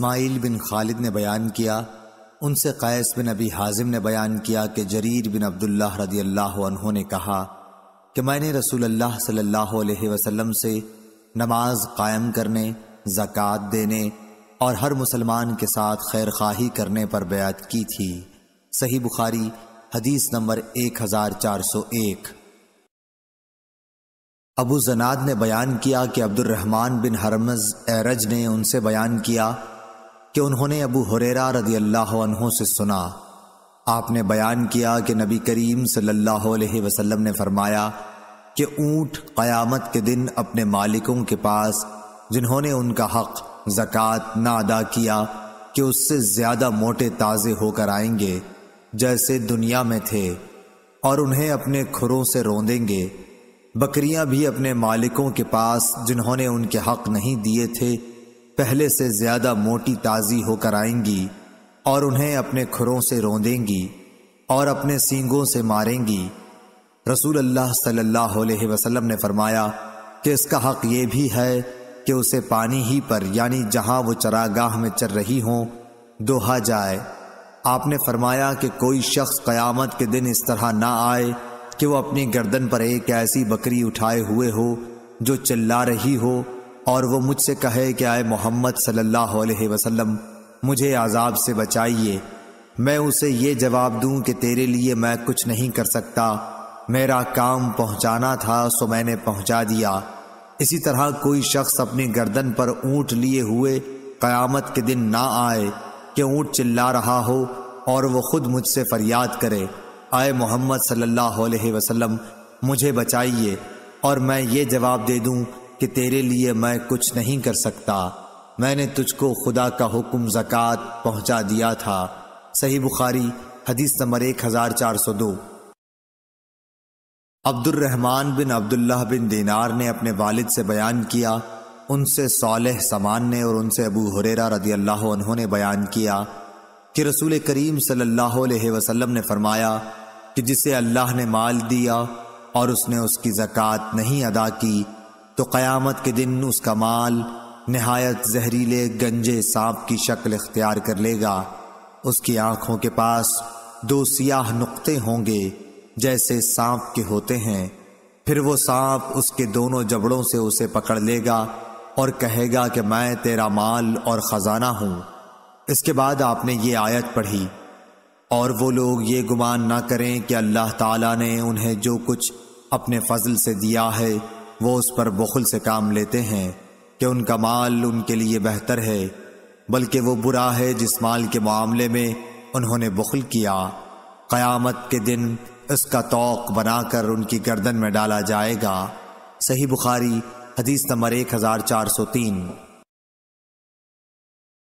इस्माइल बिन खालिद ने बयान किया उनसे कैस बिन अबी हाजिम ने बयान किया कि जरीर बिन अब्दुल्ला रदी अल्लाह ने कहा कि मैंने रसूल अल्लाह सल्लल्लाहु अलैहि वसल्लम से नमाज कायम करने ज़क़़त देने और हर मुसलमान के साथ खैर खाही करने पर बयात की थी सही बुखारी हदीस नंबर एक हजार चार सौ एक अबू जनाद ने बयान किया कि अब्दुलरहमान बिन हरमज एरज ने उनसे बयान किया कि उन्होंने अबू हुरेरा रदी अल्लाह से सुना आपने बयान किया कि नबी करीम सल्लल्लाहु अलैहि वसल्लम ने फरमाया कि ऊंट क़यामत के दिन अपने मालिकों के पास जिन्होंने उनका हक ज़क़़त ना अदा किया कि उससे ज़्यादा मोटे ताज़े होकर आएंगे जैसे दुनिया में थे और उन्हें अपने खुरों से रोंदेंगे बकरियां भी अपने मालिकों के पास जिन्होंने उनके हक नहीं दिए थे पहले से ज्यादा मोटी ताजी होकर आएंगी और उन्हें अपने खुरों से रोंदेंगी और अपने सींगों से मारेंगी रसूल अल्लाह सल्लल्लाहु अलैहि वसल्लम ने फरमाया कि इसका हक ये भी है कि उसे पानी ही पर यानी जहां वो चरागाह में चर रही हों दोहा जाए आपने फरमाया कि कोई शख्स क़यामत के दिन इस तरह ना आए कि वो अपनी गर्दन पर एक ऐसी बकरी उठाए हुए हो जो चिल्ला रही हो और वो मुझसे कहे कि आए मोहम्मद सल्लल्लाहु अलैहि वसल्लम मुझे आज़ाब से बचाइए मैं उसे ये जवाब दूं कि तेरे लिए मैं कुछ नहीं कर सकता मेरा काम पहुंचाना था सो मैंने पहुंचा दिया इसी तरह कोई शख्स अपनी गर्दन पर ऊंट लिए हुए क़यामत के दिन ना आए कि ऊंट चिल्ला रहा हो और वो खुद मुझसे फरियाद करे आए मोहम्मद सल्लल्लाहु अलैहि वसल्लम मुझे बचाइए और मैं ये जवाब दे दूं कि तेरे लिए मैं कुछ नहीं कर सकता मैंने तुझको खुदा का हुक्म जक़ात पहुंचा दिया था सही बुखारी हदीस नंबर एक हजार चार सौ दो अब्दुलरहमान बिन अब्दुल्ला बिन दीनार ने अपने वालिद से बयान किया उनसे सालेह समान ने और उनसे अबू हुरेरा रदी अल्लाह ने बयान किया कि रसूल करीम सल्लल्लाहु अलैहि वसल्लम ने फरमाया कि जिसे अल्लाह ने माल दिया और उसने उसकी जक़ात नहीं अदा की तो क़यामत के दिन उसका माल नहायत जहरीले गंजे सांप की शक्ल इख्तियार कर लेगा उसकी आंखों के पास दो सियाह नुक्ते होंगे जैसे सांप के होते हैं फिर वो सांप उसके दोनों जबड़ों से उसे पकड़ लेगा और कहेगा कि मैं तेरा माल और ख़जाना हूँ इसके बाद आपने ये आयत पढ़ी और वो लोग ये गुमान ना करें कि अल्लाह ताला ने उन्हें जो कुछ अपने फजल से दिया है वो उस पर बखुल से काम लेते हैं कि उनका माल उनके लिए बेहतर है बल्कि वो बुरा है जिस माल के मामले में उन्होंने बखुल किया क़यामत के दिन इसका तोक बनाकर उनकी गर्दन में डाला जाएगा सही बुखारी हदीस नंबर एक हजार चार सौ तीन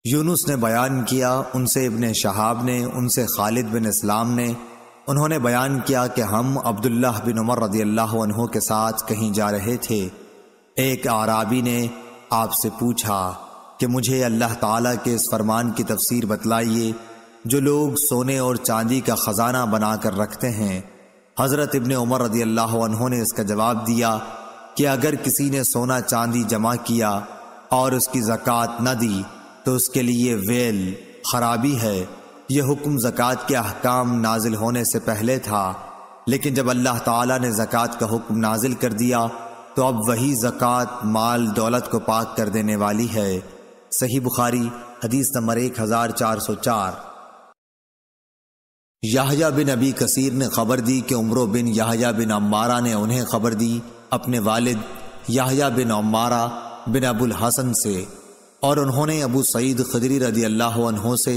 यूनुस ने बयान किया उनसे इबन शहाब ने उनसे खालिद बिन इस्लाम ने उन्होंने बयान किया कि हम अब्दुल्ला बिन उमर रजी अल्लाह के साथ कहीं जा रहे थे एक आराबी ने आपसे पूछा कि मुझे अल्लाह ताला के इस फरमान की तफसीर बतलाइए जो लोग सोने और चांदी का ख़जाना बनाकर रखते हैं हज़रत इबन उमर रजी अल्लाह ने इसका जवाब दिया कि अगर किसी ने सोना चांदी जमा किया और उसकी जक़ात न दी तो उसके लिए वेल खराबी है यह हुक्म जक़ात के अहकाम नाजिल होने से पहले था लेकिन जब अल्लाह ताला ने जक़ात का हुक्म नाजिल कर दिया तो अब वही जक़ात माल दौलत को पाक कर देने वाली है सही बुखारी हदीस नंबर एक हज़ार चार सौ चार याहया बिन अबी कसीर ने खबर दी कि उम्र बिन याहया बिन अम्मारा ने उन्हें खबर दी अपने वालिद याहया बिन अम्मारा बिन अबुल हसन से और उन्होंने अबू सईद खदरी रदी अल्लाह से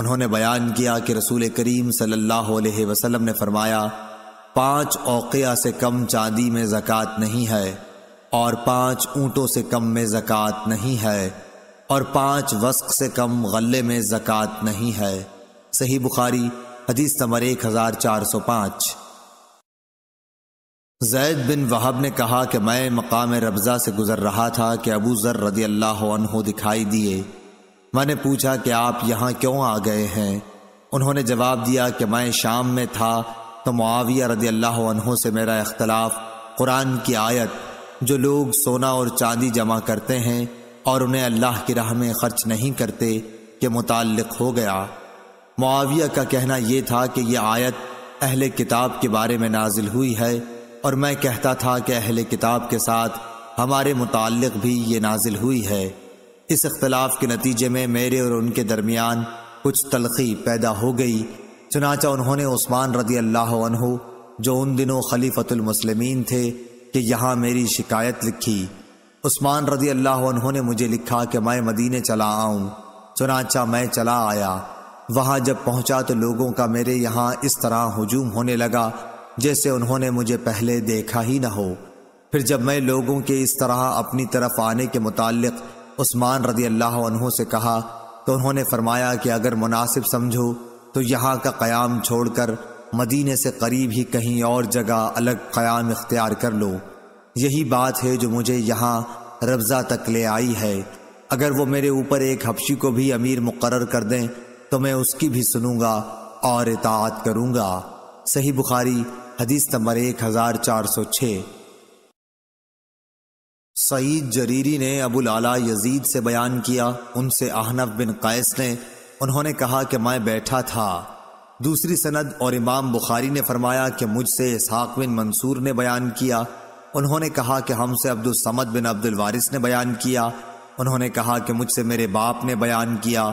उन्होंने बयान किया कि रसूल करीम सल्लल्लाहु अलैहि वसल्लम ने फरमाया पांच औक़िया से कम चांदी में ज़क़़त नहीं है और पांच ऊँटों से कम में ज़क़़त नहीं है और पांच वस्क से कम गले में ज़क़़त नहीं है सही बुखारी हदीस नंबर एक हज़ार चार सौ पाँच जैद बिन वहाब ने कहा कि मैं मकाम रबजा से गुजर रहा था कि अबू जर रदी अल्लाह दिखाई दिए मैंने पूछा कि आप यहाँ क्यों आ गए हैं उन्होंने जवाब दिया कि मैं शाम में था तो मुआविया रदी अल्लाह से मेरा इख्तलाफ कुरान की आयत जो लोग सोना और चांदी जमा करते हैं और उन्हें अल्लाह की राह में खर्च नहीं करते के मुतल हो गया मुआविया का कहना यह था कि यह आयत अहल किताब के बारे में नाजिल हुई है और मैं कहता था कि अहल किताब के साथ हमारे मुतक भी ये नाजिल हुई है इस अख्तलाफ के नतीजे में मेरे और उनके दरमियान कुछ तलखी पैदा हो गई चुनाचा उन्होंने उस्मान रदी अल्लाह जो उन दिनों खलीफतुलमसलमिन थे कि यहाँ मेरी शिकायत लिखी उस्मान रदी अल्लाह ने मुझे लिखा कि मैं मदीने चला आऊँ चुनाचा मैं चला आया वहाँ जब पहुँचा तो लोगों का मेरे यहाँ इस तरह हजूम होने लगा जैसे उन्होंने मुझे पहले देखा ही ना हो फिर जब मैं लोगों के इस तरह अपनी तरफ आने के मुतालिक़ उस्मान रदी अल्लाह से कहा तो उन्होंने फरमाया कि अगर मुनासिब समझो तो यहाँ का क़याम छोड़कर मदीने से करीब ही कहीं और जगह अलग क़याम इख्तियार कर लो यही बात है जो मुझे यहाँ रबज़ा तक ले आई है अगर वो मेरे ऊपर एक हबशी को भी अमीर मुकर कर दें तो मैं उसकी भी सुनूंगा और इतात करूंगा सही बुखारी हदीस नंबर एक हज़ार चार सौ छः सईद जरीरी ने अबुल आला यजीद से बयान किया उनसे आहनब बिन कैस ने उन्होंने कहा कि मैं बैठा था दूसरी सनद और इमाम बुखारी ने फरमाया कि मुझसे इसहाक बिन मंसूर ने बयान किया उन्होंने कहा कि हमसे अब्दुल समद बिन अब्दुल वारिस ने बयान किया उन्होंने कहा कि मुझसे मेरे बाप ने बयान किया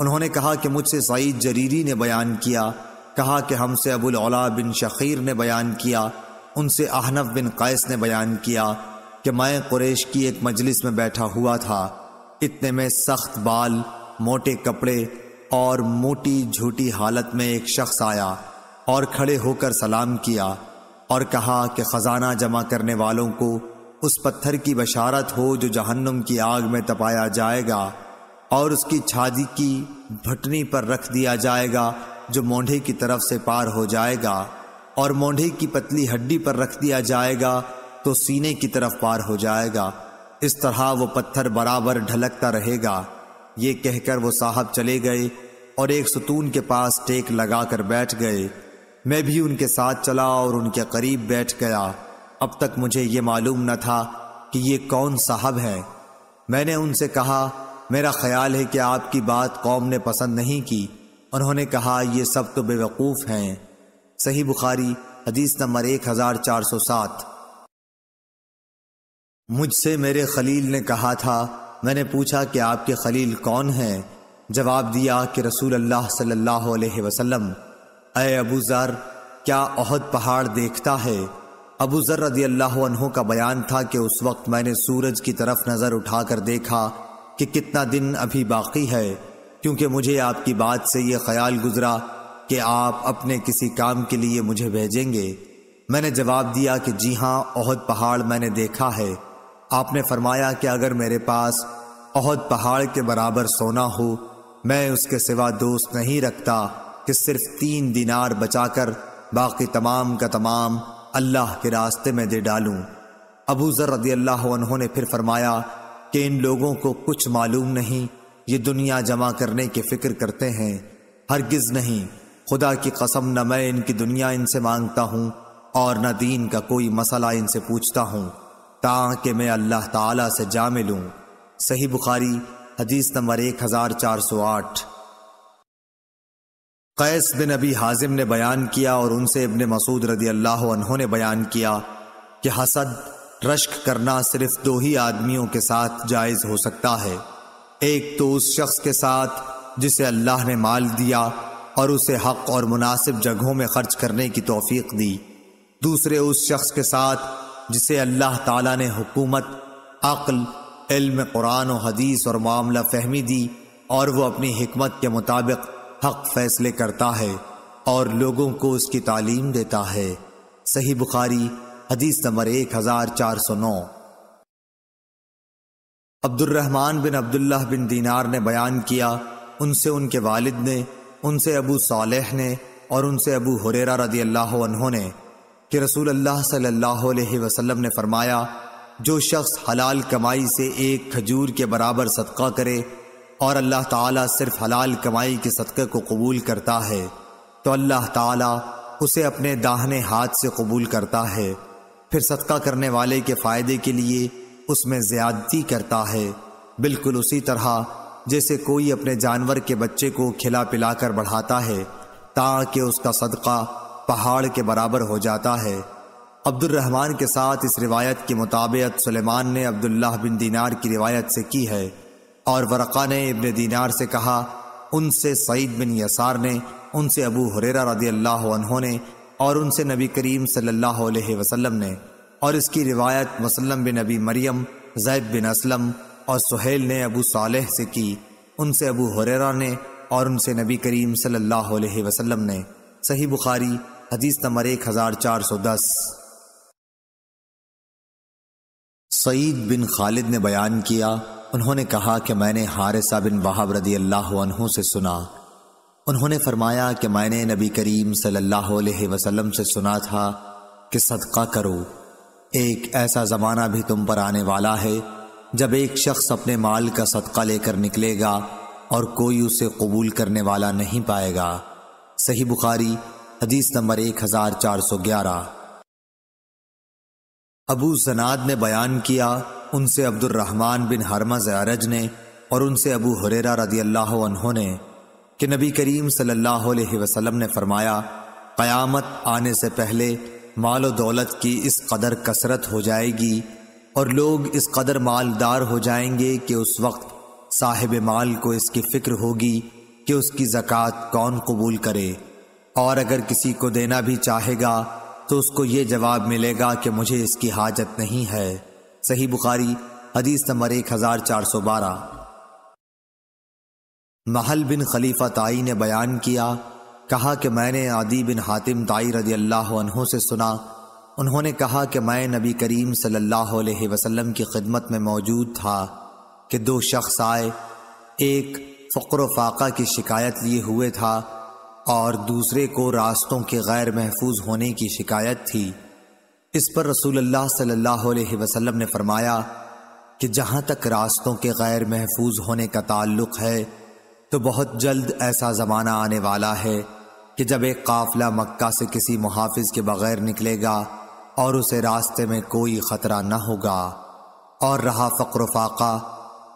उन्होंने कहा कि मुझसे सईद जरीरी ने बयान किया कहा कि हमसे अबुल अला बिन शखीर ने बयान किया उनसे आहनब बिन कैस ने बयान किया कि मैं कुरेश की एक मजलिस में बैठा हुआ था इतने में सख्त बाल मोटे कपड़े और मोटी झूठी हालत में एक शख्स आया और खड़े होकर सलाम किया और कहा कि ख़जाना जमा करने वालों को उस पत्थर की बशारत हो जो जहन्नुम की आग में तपाया जाएगा और उसकी छादी की भटनी पर रख दिया जाएगा जो मोंढे की तरफ से पार हो जाएगा और मोंढे की पतली हड्डी पर रख दिया जाएगा तो सीने की तरफ पार हो जाएगा इस तरह वो पत्थर बराबर ढलकता रहेगा ये कहकर वो साहब चले गए और एक सुतून के पास टेक लगा कर बैठ गए मैं भी उनके साथ चला और उनके करीब बैठ गया अब तक मुझे ये मालूम न था कि ये कौन साहब हैं मैंने उनसे कहा मेरा ख्याल है कि आपकी बात कौम ने पसंद नहीं की उन्होंने कहा ये सब तो बेवकूफ़ हैं सही बुखारी हदीस नंबर एक हज़ार चार सौ सात मुझसे मेरे खलील ने कहा था मैंने पूछा कि आपके खलील कौन हैं जवाब दिया कि रसूल अल्लाह सल्लल्लाहु अलैहि वसल्लम अय अबू ज़र क्या अहद पहाड़ देखता है अबू ज़र रदी अल्लाह का बयान था कि उस वक्त मैंने सूरज की तरफ नज़र उठाकर देखा कि कितना दिन अभी बाकी है क्योंकि मुझे आपकी बात से यह ख्याल गुजरा कि आप अपने किसी काम के लिए मुझे भेजेंगे मैंने जवाब दिया कि जी हाँ अहद पहाड़ मैंने देखा है आपने फरमाया कि अगर मेरे पास बहुत पहाड़ के बराबर सोना हो मैं उसके सिवा दोस्त नहीं रखता कि सिर्फ तीन दिनार बचाकर बाकी तमाम का तमाम अल्लाह के रास्ते में दे डालूं अबू जर रदी अल्लाह उन्होंने फिर फरमाया कि इन लोगों को कुछ मालूम नहीं ये दुनिया जमा करने की फिक्र करते हैं हरगिज नहीं खुदा की कसम न मैं इनकी दुनिया इनसे मांगता हूँ और न दीन का कोई मसला इनसे पूछता हूँ ताकि मैं अल्लाह ताला से जा मिलूं सही बुखारी हदीस नंबर एक हजार चार सौ आठ कैस बिन अबी हाजिम ने बयान किया और उनसे इबन मसूद रदी अल्लाह उन्होंने बयान किया कि हसद रश्क करना सिर्फ दो ही आदमियों के साथ जायज़ हो सकता है एक तो उस शख्स के साथ जिसे अल्लाह ने माल दिया और उसे हक और मुनासिब जगहों में खर्च करने की तोफीक दी दूसरे उस शख्स के साथ जिसे अल्लाह ताला ने हुकूमत अक्ल इल्म कुरान और हदीस और मामला फहमी दी और वो अपनी हमत के मुताबिक हक फैसले करता है और लोगों को उसकी तालीम देता है सही बुखारी हदीस नंबर एक हजार चार सौ नौ अब्दुलरहमान बिन अब्दुल्ला बिन दीनार ने बयान किया उनसे उनके वालिद ने उनसे अबू सालेह ने और उनसे अबू हुररा रदी अल्लाह ने कि रसूल अल्लाह सल्लल्लाहु अलैहि वसल्लम ने फरमाया जो शख्स हलाल कमाई से एक खजूर के बराबर सदका करे और अल्लाह ताला सिर्फ हलाल कमाई के सदक़े को कबूल करता है तो अल्लाह ताला उसे अपने दाहने हाथ से कबूल करता है फिर सदका करने वाले के फ़ायदे के लिए उसमें ज़्यादती करता है बिल्कुल उसी तरह जैसे कोई अपने जानवर के बच्चे को खिला पिला कर बढ़ाता है ताकि उसका सदका पहाड़ के बराबर हो जाता है अब्दुलरहमान के साथ इस रिवायत के मुताबिक सुलेमान ने अब्दुल्ला बिन दीनार की रिवायत से की है और वरक़ा ने इबन दीनार से कहा उनसे सईद बिन यसार ने उनसे अबू हुरेरा रदी अल्लाह ने और उनसे नबी करीम सल्लल्लाहु अलैहि वसल्लम ने और इसकी रिवायत मुसलम बिन नबी मरियम जैद बिन असलम और सुहेल ने अबू सालेह से की उनसे अबू हुरेरा ने और उनसे नबी करीम सल्लल्लाहु अलैहि वसल्लम ने सही बुखारी हदीस नंबर एक हज़ार चार सौ दस सईद बिन खालिद ने बयान किया उन्होंने कहा कि मैंने हारिसा बिन वहाब रदी अल्लाह से सुना उन्होंने फरमाया कि मैंने नबी करीम सल्लल्लाहु अलैहि वसल्लम से सुना था कि सदका करो एक ऐसा ज़माना भी तुम पर आने वाला है जब एक शख्स अपने माल का सदका लेकर निकलेगा और कोई उसे कबूल करने वाला नहीं पाएगा सही बुखारी हदीस नंबर एक हजार चार सौ ग्यारह अबू जनाद ने बयान किया उनसे अब्दुलरहमान बिन हरमा जयारज ने और उनसे अबू हुरेरा रदी अल्लाह ने कि नबी करीम सल्लल्लाहु अलैहि वसल्लम ने फरमाया क़यामत आने से पहले माल और दौलत की इस कदर कसरत हो जाएगी और लोग इस कदर मालदार हो जाएंगे कि उस वक्त साहिब माल को इसकी फ़िक्र होगी कि उसकी ज़क़़त कौन कबूल करे और अगर किसी को देना भी चाहेगा तो उसको ये जवाब मिलेगा कि मुझे इसकी हाजत नहीं है सही बुखारी हदीस नंबर एक हजार चार सौ बारह महल बिन खलीफा ताई ने बयान किया कहा कि मैंने आदि बिन हातिम ताई रदी अल्लाह से सुना उन्होंने कहा कि मैं नबी करीम सल्लल्लाहु अलैहि वसल्लम की खिदमत में मौजूद था कि दो शख्स आए एक फ़क्र फाका की शिकायत लिए हुए था और दूसरे को रास्तों के गैर महफूज होने की शिकायत थी इस पर रसूल अल्लाह सल्लल्लाहु अलैहि वसल्लम ने फरमाया कि जहाँ तक रास्तों के गैर महफूज होने का ताल्लुक है तो बहुत जल्द ऐसा ज़माना आने वाला है कि जब एक काफिला मक्का से किसी मुहाफिज के बगैर निकलेगा और उसे रास्ते में कोई ख़तरा न होगा और रहा फ़क्र फाका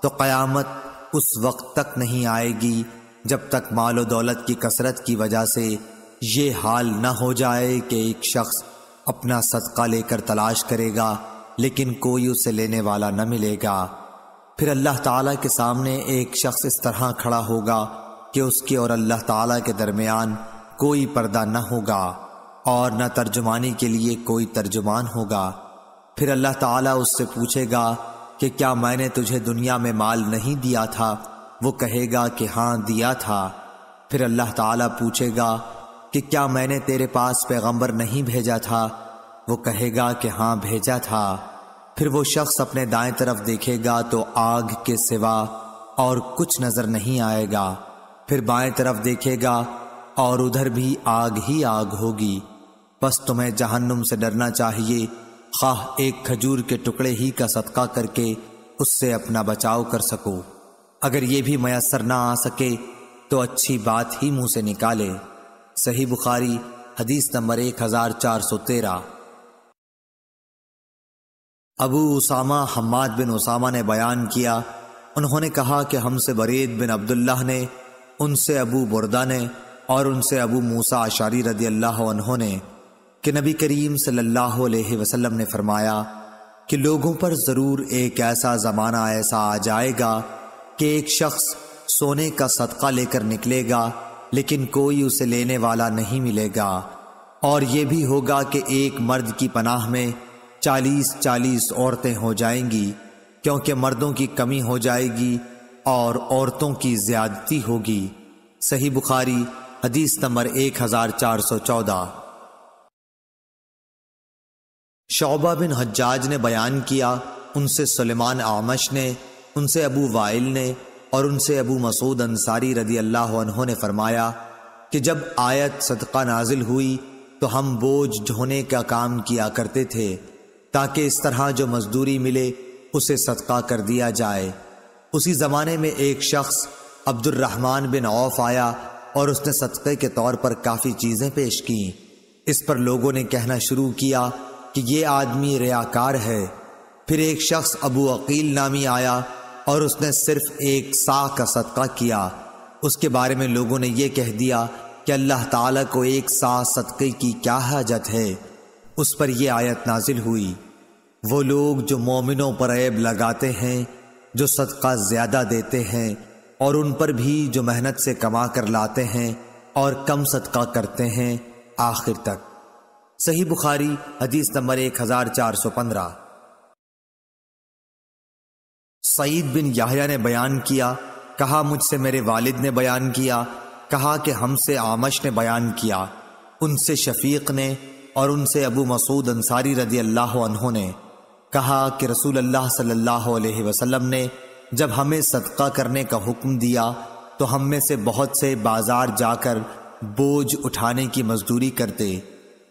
तो क़यामत उस वक्त तक नहीं आएगी जब तक माल और दौलत की कसरत की वजह से ये हाल न हो जाए कि एक शख्स अपना सदका लेकर तलाश करेगा लेकिन कोई उसे लेने वाला न मिलेगा फिर अल्लाह ताला के सामने एक शख्स इस तरह खड़ा होगा कि उसके और अल्लाह ताला के दरमियान कोई पर्दा न होगा और न तर्जुमानी के लिए कोई तर्जुमान होगा फिर अल्लाह ताला उससे पूछेगा कि क्या मैंने तुझे दुनिया में माल नहीं दिया था वो कहेगा कि हाँ दिया था फिर अल्लाह ताला पूछेगा कि क्या मैंने तेरे पास पैगंबर नहीं भेजा था वो कहेगा कि हाँ भेजा था फिर वो शख्स अपने दाएं तरफ देखेगा तो आग के सिवा और कुछ नजर नहीं आएगा फिर बाएं तरफ देखेगा और उधर भी आग ही आग होगी बस तुम्हें जहन्नुम से डरना चाहिए खाह एक खजूर के टुकड़े ही का सदका करके उससे अपना बचाव कर सको अगर ये भी मयसर ना आ सके तो अच्छी बात ही मुंह से निकाले सही बुखारी हदीस नंबर एक हजार चार सौ तेरह अबू उसामा हम्माद बिन उसामा ने बयान किया उन्होंने कहा कि हमसे बरीद बिन अब्दुल्लाह ने उनसे अबू बुरदा ने और उनसे अबू मूसा आशारी रदी अल्लाह ने कि नबी करीम सल्लल्लाहु अलैहि वसल्लम ने फरमाया कि लोगों पर ज़रूर एक ऐसा ज़माना ऐसा आ जाएगा कि एक शख्स सोने का सदका लेकर निकलेगा लेकिन कोई उसे लेने वाला नहीं मिलेगा और यह भी होगा कि एक मर्द की पनाह में चालीस चालीस औरतें हो जाएंगी क्योंकि मर्दों की कमी हो जाएगी और औरतों की ज्यादती होगी सही बुखारी हदीस नंबर एक हजार चार सौ चौदह शौबा बिन हज्जाज ने बयान किया उनसे सलेमान आमश ने उनसे अबू वाइल ने और उनसे अबू मसूद अंसारी रदी अल्लाह ने फरमाया कि जब आयत सदका नाजिल हुई तो हम बोझ ढोने का काम किया करते थे ताकि इस तरह जो मजदूरी मिले उसे सदका कर दिया जाए उसी ज़माने में एक शख्स अब्दुलरहमान बिन औफ आया और उसने सदक़े के तौर पर काफ़ी चीज़ें पेश कीं इस पर लोगों ने कहना शुरू किया कि ये आदमी रयाकार है फिर एक शख्स अबू अकील नामी आया और उसने सिर्फ एक साह का सदका किया उसके बारे में लोगों ने यह कह दिया कि अल्लाह ताला को एक साह सदक़े की क्या हाजत है उस पर यह आयत नाजिल हुई वो लोग जो मोमिनों पर ऐब लगाते हैं जो सदका ज़्यादा देते हैं और उन पर भी जो मेहनत से कमा कर लाते हैं और कम सदका करते हैं आखिर तक सही बुखारी हदीस नंबर एक हज़ार चार सौ पंद्रह सईद बिन याहिया ने बयान किया कहा मुझसे मेरे वालिद ने बयान किया कहा कि हमसे आमश ने बयान किया उनसे शफीक ने और उनसे अबू मसूद अंसारी रदी अल्लाह ने कहा कि रसूल अल्लाह सल्लल्लाहु अलैहि वसल्लम ने जब हमें सदका करने का हुक्म दिया तो हम में से बहुत से बाजार जाकर बोझ उठाने की मजदूरी करते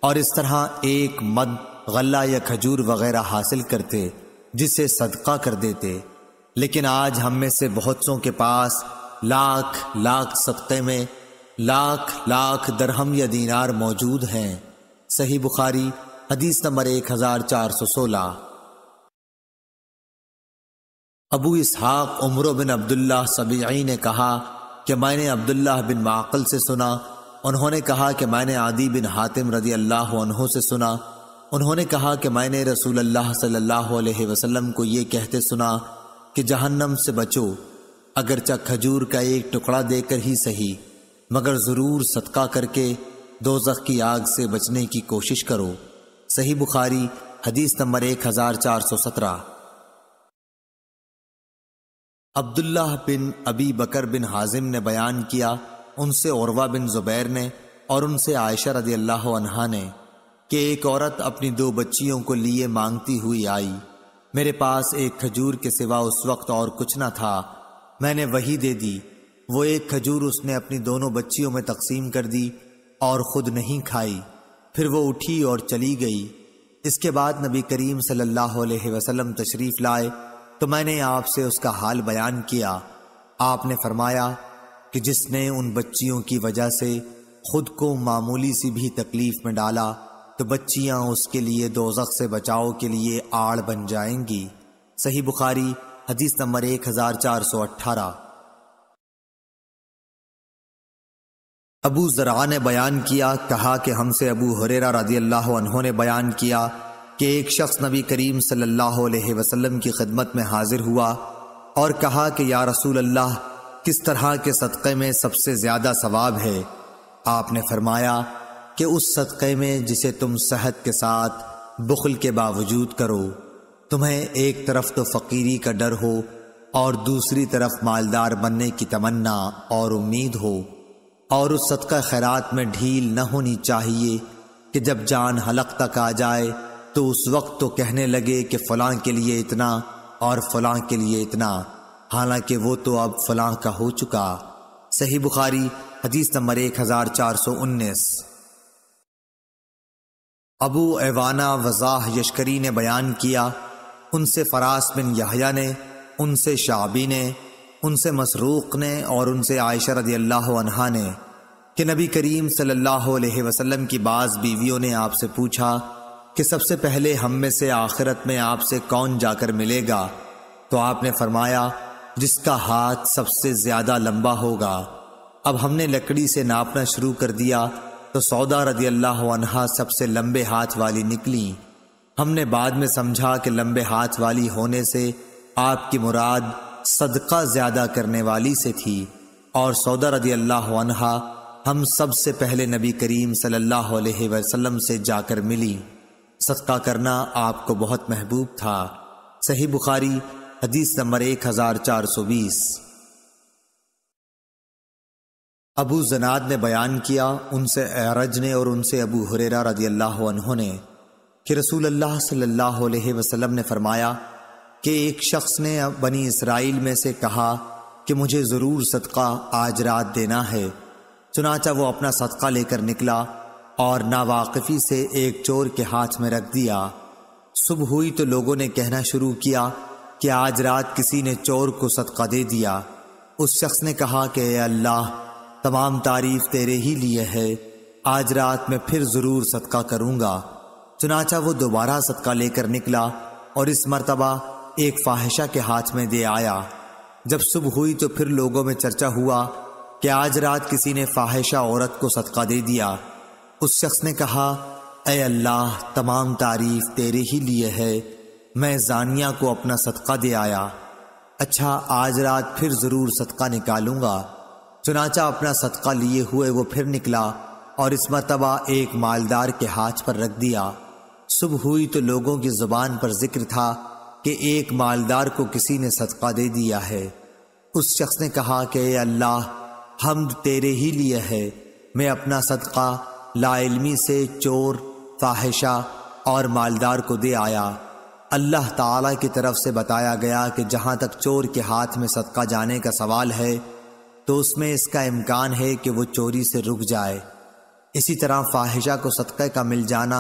और इस तरह एक मद गला या खजूर वगैरह हासिल करते जिसे सदका कर देते लेकिन आज हम में से बहुत सो के पास लाख लाख सख्ते में लाख लाख दरहम या दीनार मौजूद हैं सही बुखारी हदीस नंबर एक हजार चार सौ सोलह अबू इसहाक उम्र बिन अब्दुल्ला सबी ने कहा कि मैंने अब्दुल्ला बिन माकल से सुना उन्होंने कहा कि मैंने आदि बिन हातिम रजी अल्लाह से सुना उन्होंने कहा कि मैंने रसूल अल्लाह सल्लल्लाहु अलैहि वसल्लम को ये कहते सुना कि जहन्नम से बचो अगरचा खजूर का एक टुकड़ा देकर ही सही मगर ज़रूर सदका करके दोजख की आग से बचने की कोशिश करो सही बुखारी हदीस नंबर एक हजार चार सौ सत्रह अब्दुल्लाह बिन अबी बकर बिन हाजिम ने बयान किया उनसे औरवा बिन जुबैर ने और उनसे आयशा रदी अल्लाह ने कि एक औरत अपनी दो बच्चियों को लिए मांगती हुई आई मेरे पास एक खजूर के सिवा उस वक्त और कुछ ना था मैंने वही दे दी वो एक खजूर उसने अपनी दोनों बच्चियों में तकसीम कर दी और खुद नहीं खाई फिर वो उठी और चली गई इसके बाद नबी करीम सल्लल्लाहु अलैहि वसल्लम तशरीफ लाए तो मैंने आपसे उसका हाल बयान किया आपने फरमाया कि जिसने उन बच्चियों की वजह से खुद को मामूली सी भी तकलीफ में डाला तो बच्चियां उसके लिए दोजक से बचाव के लिए आड़ बन जाएंगी सही बुखारी हदीस नंबर एक हजार चार सौ अट्ठारह अबू जरा ने बयान किया कहा कि हमसे अबू हरेरा रजी अल्लाह ने बयान किया कि एक शख्स नबी करीम सल्लल्लाहु अलैहि वसल्लम की खिदमत में हाजिर हुआ और कहा कि या रसूल अल्लाह किस तरह के सदक़े में सबसे ज़्यादा सवाब है आपने फरमाया कि उस सदक़े में जिसे तुम सेहत के साथ बुखल के बावजूद करो तुम्हें एक तरफ तो फ़कीरी का डर हो और दूसरी तरफ मालदार बनने की तमन्ना और उम्मीद हो और उस सदका खैरात में ढील न होनी चाहिए कि जब जान हलक तक आ जाए तो उस वक्त तो कहने लगे कि फ़लाँ के लिए इतना और फ़लाँ के लिए इतना हालांकि वो तो अब फ़लाँ का हो चुका सही बुखारी हदीस नंबर एक हज़ार चार सौ उन्नीस अबू एवाना वजाह यशकरी ने बयान किया उनसे फरास बिन यहया ने उनसे शाबी ने उनसे मसरूक़ ने और उनसे आयशा रदी अल्लाह अनहा ने कि नबी करीम सल्लल्लाहु अलैहि वसल्लम की बाज़ बीवियों ने आपसे पूछा कि सबसे पहले हम में से आखिरत में आपसे कौन जाकर मिलेगा तो आपने फरमाया जिसका हाथ सबसे ज़्यादा लंबा होगा अब हमने लकड़ी से नापना शुरू कर दिया तो सौदा रदी अल्लाह अनहा सबसे लंबे हाथ वाली निकली हमने बाद में समझा कि लंबे हाथ वाली होने से आपकी मुराद सदका ज्यादा करने वाली से थी और सौदा रदी अल्लाह अनहा हम सबसे पहले नबी करीम सल्लल्लाहु अलैहि वसल्लम से जाकर मिली सदका करना आपको बहुत महबूब था सही बुखारी हदीस नंबर एक हजार चार सौ बीस अबू जनाद ने बयान किया उनसे एरज ने और उनसे अबू हुरेरा रजी अल्लाह ने कि रसूल अल्लाह सल्लल्लाहु अलैहि वसल्लम ने फरमाया कि एक शख्स ने बनी इसराइल में से कहा कि मुझे ज़रूर सदका आज रात देना है चुनाचा वो अपना सदका लेकर निकला और नावाकफ़ी से एक चोर के हाथ में रख दिया सुबह हुई तो लोगों ने कहना शुरू किया कि आज रात किसी ने चोर को सदका दे दिया उस शख्स ने कहा कि अल्लाह तमाम तारीफ तेरे ही लिए है आज रात मैं फिर जरूर सदका करूंगा चुनाचा वो दोबारा सदका लेकर निकला और इस मरतबा एक फाहिशा के हाथ में दे आया जब सुबह हुई तो फिर लोगों में चर्चा हुआ कि आज रात किसी ने फाहिशा औरत को सदका दे दिया उस शख्स ने कहा ए अल्लाह तमाम तारीफ तेरे ही लिए है मैं जानिया को अपना सदका दे आया अच्छा आज रात फिर ज़रूर सदका निकालूंगा चुनाचा अपना सदका लिए हुए वो फिर निकला और इस मरतबा एक मालदार के हाथ पर रख दिया सुबह हुई तो लोगों की जुबान पर जिक्र था कि एक मालदार को किसी ने सदका दे दिया है उस शख्स ने कहा कि अल्लाह हम तेरे ही लिए है मैं अपना सदका लाइलमी से चोर फाहिशा और मालदार को दे आया अल्लाह ताला की तरफ से बताया गया कि जहाँ तक चोर के हाथ में सदका जाने का सवाल है तो उसमें इसका इम्कान है कि वो चोरी से रुक जाए इसी तरह फाहिशा को सदक़े का मिल जाना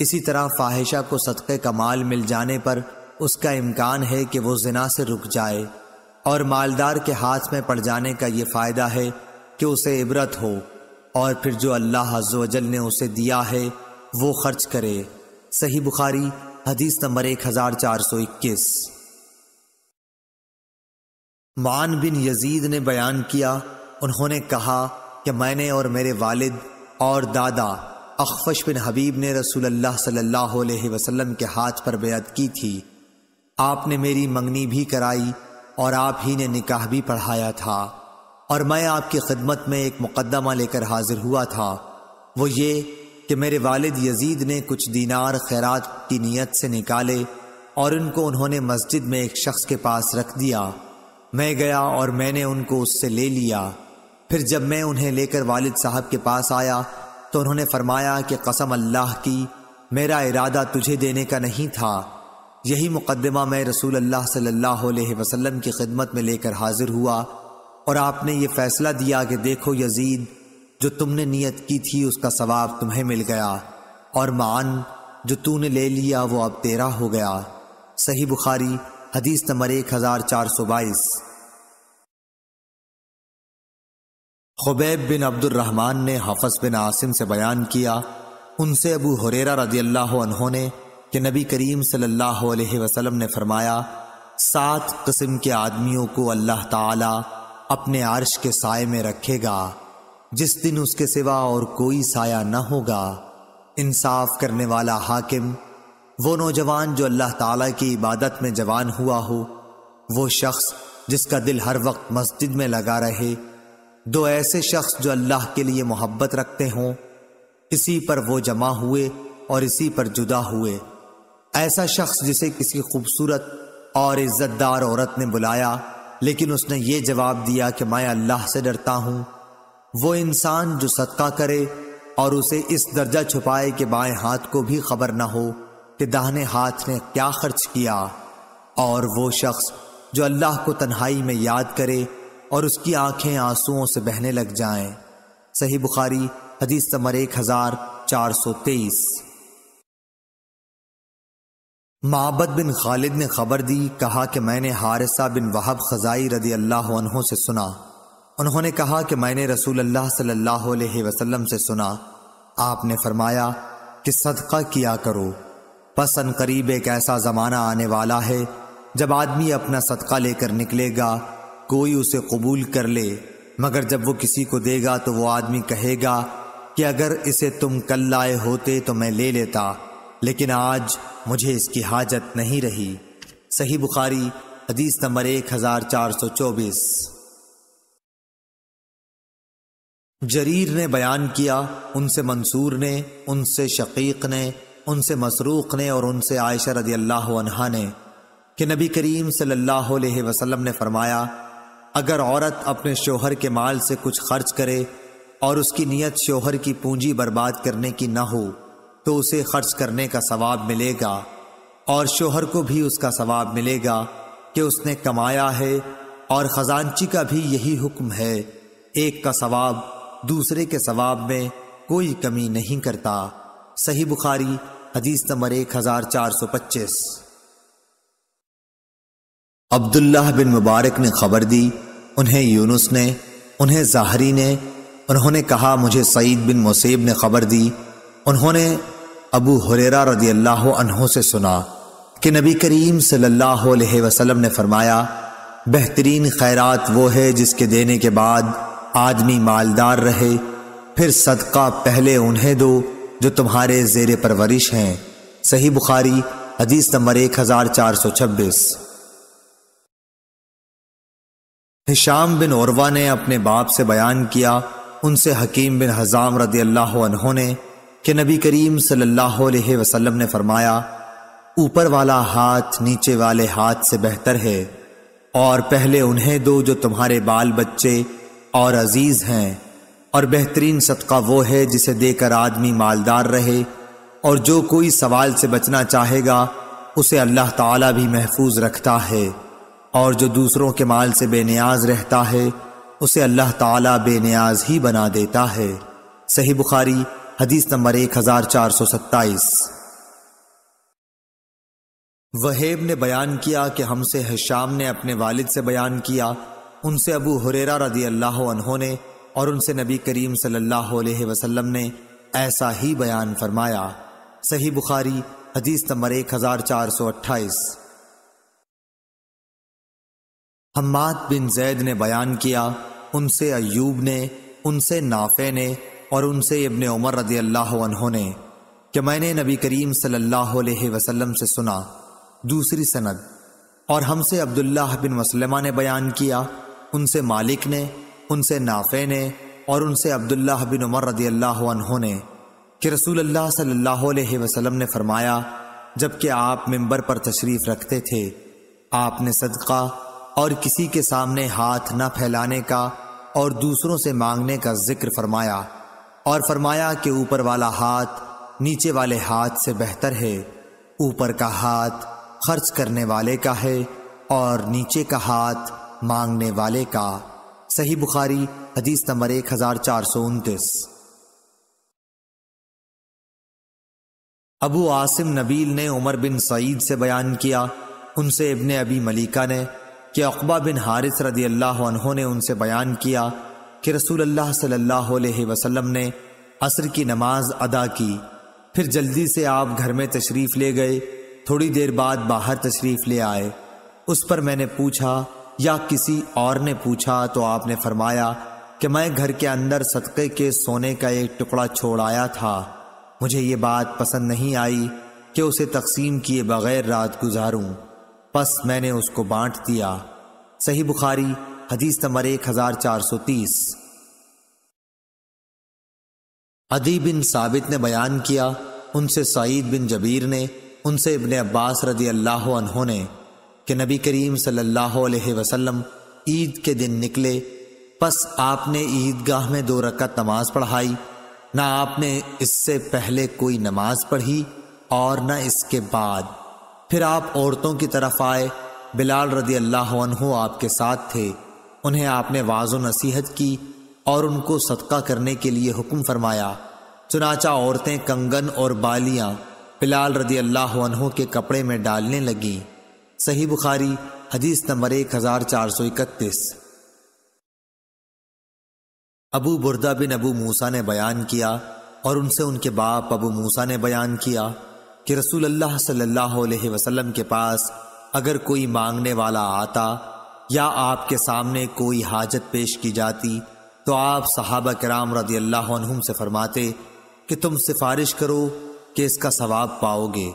इसी तरह फाहिशा को सदक़े का माल मिल जाने पर उसका इम्कान है कि वो जना से रुक जाए और मालदार के हाथ में पड़ जाने का ये फ़ायदा है कि उसे इबरत हो और फिर जो अल्लाह हजल ने उसे दिया है वो खर्च करे सही बुखारी हदीस नंबर एक हज़ार चार सौ इक्कीस मान बिन यजीद ने बयान किया उन्होंने कहा कि मैंने और मेरे वालिद और दादा अखफश बिन हबीब ने रसूल अल्लाह सल्लल्लाहु अलैहि वसल्लम के हाथ पर बेत की थी आपने मेरी मंगनी भी कराई और आप ही ने निकाह भी पढ़ाया था और मैं आपकी खिदमत में एक मुकदमा लेकर हाजिर हुआ था वो ये कि मेरे वालिद यजीद ने कुछ दीनार खैरात की नीयत से निकाले और उनको उन्होंने मस्जिद में एक शख्स के पास रख दिया मैं गया और मैंने उनको उससे ले लिया फिर जब मैं उन्हें लेकर वालिद साहब के पास आया तो उन्होंने फरमाया कि कसम अल्लाह की मेरा इरादा तुझे देने का नहीं था यही मुकदमा मैं रसूल अल्लाह सल्लल्लाहु अलैहि वसल्लम की खिदमत में लेकर हाजिर हुआ और आपने ये फैसला दिया कि देखो यजीद जो तुमने नियत की थी उसका सवाब तुम्हें मिल गया और मान जो तूने ले लिया वो अब तेरा हो गया सही बुखारी हदीस नंबर एक हजार चार सौ बाईस खुबैब बिन अब्दुलरहमान ने हफस बिन आसिम से बयान किया उनसे अबू हुरेरा रजी अल्लाह ने कि नबी करीम सल्लल्लाहु अलैहि वसल्लम ने फरमाया सात किस्म के आदमियों को अल्लाह ताला अपने आर्श के साय में रखेगा जिस दिन उसके सिवा और कोई साया न होगा इंसाफ करने वाला हाकिम वो नौजवान जो अल्लाह ताला की इबादत में जवान हुआ हो वो शख्स जिसका दिल हर वक्त मस्जिद में लगा रहे दो ऐसे शख्स जो अल्लाह के लिए मोहब्बत रखते हों इसी पर वो जमा हुए और इसी पर जुदा हुए ऐसा शख्स जिसे किसी खूबसूरत और इज्जतदार औरत ने बुलाया लेकिन उसने ये जवाब दिया कि मैं अल्लाह से डरता हूँ वो इंसान जो सदका करे और उसे इस दर्जा छुपाए कि बाएं हाथ को भी खबर ना हो कि दाहने हाथ ने क्या खर्च किया और वो शख्स जो अल्लाह को तन्हाई में याद करे और उसकी आंखें आंसुओं से बहने लग जाएं। सही बुखारी हदीस नंबर एक हजार चार सौ तेईस महाबद बिन खालिद ने खबर दी कहा कि मैंने हारिसा बिन वहाब खजाई रदी अल्लाह से सुना उन्होंने कहा कि मैंने रसूल अल्लाह सल्लल्लाहु अलैहि वसल्लम से सुना आपने फरमाया कि सदका किया करो पसंद करीब एक ऐसा ज़माना आने वाला है जब आदमी अपना सदका लेकर निकलेगा कोई उसे कबूल कर ले मगर जब वो किसी को देगा तो वो आदमी कहेगा कि अगर इसे तुम कल लाए होते तो मैं ले लेता लेकिन आज मुझे इसकी हाजत नहीं रही सही बुखारी हदीस नंबर एक हजार चार सौ चौबीस जरीर ने बयान किया उनसे मंसूर ने उनसे शकीक ने उनसे मसरूक़ ने और उनसे आयशा रदी अल्लाह ने कि नबी करीम सल्लल्लाहु अलैहि वसल्लम ने फरमाया अगर औरत अपने शोहर के माल से कुछ खर्च करे और उसकी नीयत शोहर की पूंजी बर्बाद करने की ना हो तो उसे खर्च करने का सवाब मिलेगा और शोहर को भी उसका सवाब मिलेगा कि उसने कमाया है और खजानची का भी यही हुक्म है एक का सवाब दूसरे के सवाब में कोई कमी नहीं करता सही बुखारी हदीस नंबर एक हजार चार सौ पच्चीस अब्दुल्लाह बिन मुबारक ने खबर दी उन्हें यूनुस ने उन्हें जाहरी ने उन्होंने कहा मुझे सईद बिन मुसीब ने खबर दी उन्होंने अबू हुरेरा रदी अल्लाह अनहों से सुना कि नबी करीम सल्लल्लाहु अलैहि वसल्लम ने फरमाया बेहतरीन खैरात वो है जिसके देने के बाद आदमी मालदार रहे फिर सदका पहले उन्हें दो जो तुम्हारे जेर परवरिश हैं सही बुखारी हदीस नंबर एक हजार चार सौ छब्बीस हिशाम बिन औरवा ने अपने बाप से बयान किया उनसे हकीम बिन हजाम रदी अल्लाह उन्होंने कि नबी करीम सल्लल्लाहु अलैहि वसल्लम ने फरमाया ऊपर वाला हाथ नीचे वाले हाथ से बेहतर है और पहले उन्हें दो जो तुम्हारे बाल बच्चे और अजीज हैं और बेहतरीन सदका वो है जिसे देकर आदमी मालदार रहे और जो कोई सवाल से बचना चाहेगा उसे अल्लाह ताला भी महफूज रखता है और जो दूसरों के माल से बेनियाज रहता है उसे अल्लाह ताला बेनियाज ही बना देता है सही बुखारी हदीस नंबर एक हजार चार सौ सत्ताईस वहेब ने बयान किया कि हमसे हशाम ने अपने वालिद से बयान किया उनसे अबू हुरेरा रदी अल्लाह ने और उनसे नबी करीम सल्लल्लाहु अलैहि वसल्लम ने ऐसा ही बयान फरमाया सही बुखारी हदीस नंबर एक हजार चार सौ अट्ठाईस हम्माद बिन जैद ने बयान किया उनसे अयूब ने उनसे नाफे ने और उनसे इबन उमर रदी अल्लाह ने कि मैंने नबी करीम सल्लल्लाहु अलैहि वसल्लम से सुना दूसरी सनद और हमसे अब्दुल्लाह बिन वसलमा ने बयान किया उनसे मालिक ने उनसे नाफे ने और उनसे अब्दुल्ला बिन उमर रदी अल्लाह ने कि रसूल अल्लाह सल्लल्लाहु अलैहि वसल्लम ने फरमाया जबकि आप मिंबर पर तशरीफ़ रखते थे आपने सदका और किसी के सामने हाथ न फैलाने का और दूसरों से मांगने का जिक्र फरमाया और फरमाया कि ऊपर वाला हाथ नीचे वाले हाथ से बेहतर है ऊपर का हाथ खर्च करने वाले का है और नीचे का हाथ मांगने वाले का सही बुखारी हदीस नंबर एक हजार चार सौ उनतीस अबू आसिम नबील ने उमर बिन सईद से बयान किया उनसे इबन अबी मलिका ने कि अकबा बिन हारिस रदी अल्लाह ने उनसे बयान किया कि रसूल अल्लाह सल्लल्लाहु अलैहि वसल्लम ने असर की नमाज अदा की फिर जल्दी से आप घर में तशरीफ़ ले गए थोड़ी देर बाद बाहर तशरीफ़ ले आए उस पर मैंने पूछा या किसी और ने पूछा तो आपने फरमाया कि मैं घर के अंदर सदक़े के सोने का एक टुकड़ा छोड़ आया था मुझे ये बात पसंद नहीं आई कि उसे तकसीम किए बगैर रात गुजारूं बस मैंने उसको बांट दिया सही बुखारी हदीस नंबर एक हजार चार सौ तीस अदी बिन साबित ने बयान किया उनसे सईद बिन जबीर ने उनसे इबन अब्बास रदी अल्लाह ने कि नबी करीम सल्लल्लाहु अलैहि वसल्लम ईद के दिन निकले बस आपने ईदगाह में दो रकत नमाज पढ़ाई ना आपने इससे पहले कोई नमाज पढ़ी और न इसके बाद फिर आप औरतों की तरफ आए बिलाल रदी अल्लाह आपके साथ थे उन्हें आपने वाज नसीहत की और उनको सदका करने के लिए हुक्म फरमाया चुनाचा औरतें कंगन और बालियां बिलाल रदी अल्लाह के कपड़े में डालने लगीं सही बुखारी हदीस नंबर एक हजार चार सौ इकतीस अबू बुरदा बिन अबू मूसा ने बयान किया और उनसे उनके बाप अबू मूसा ने बयान किया कि रसूल अल्लाह सल्लल्लाहु अलैहि वसल्लम के पास अगर कोई मांगने वाला आता या आपके सामने कोई हाजत पेश की जाती तो आप सहाबा कराम रदी अल्लाह से फरमाते कि तुम सिफारिश करो कि इसका सवाब पाओगे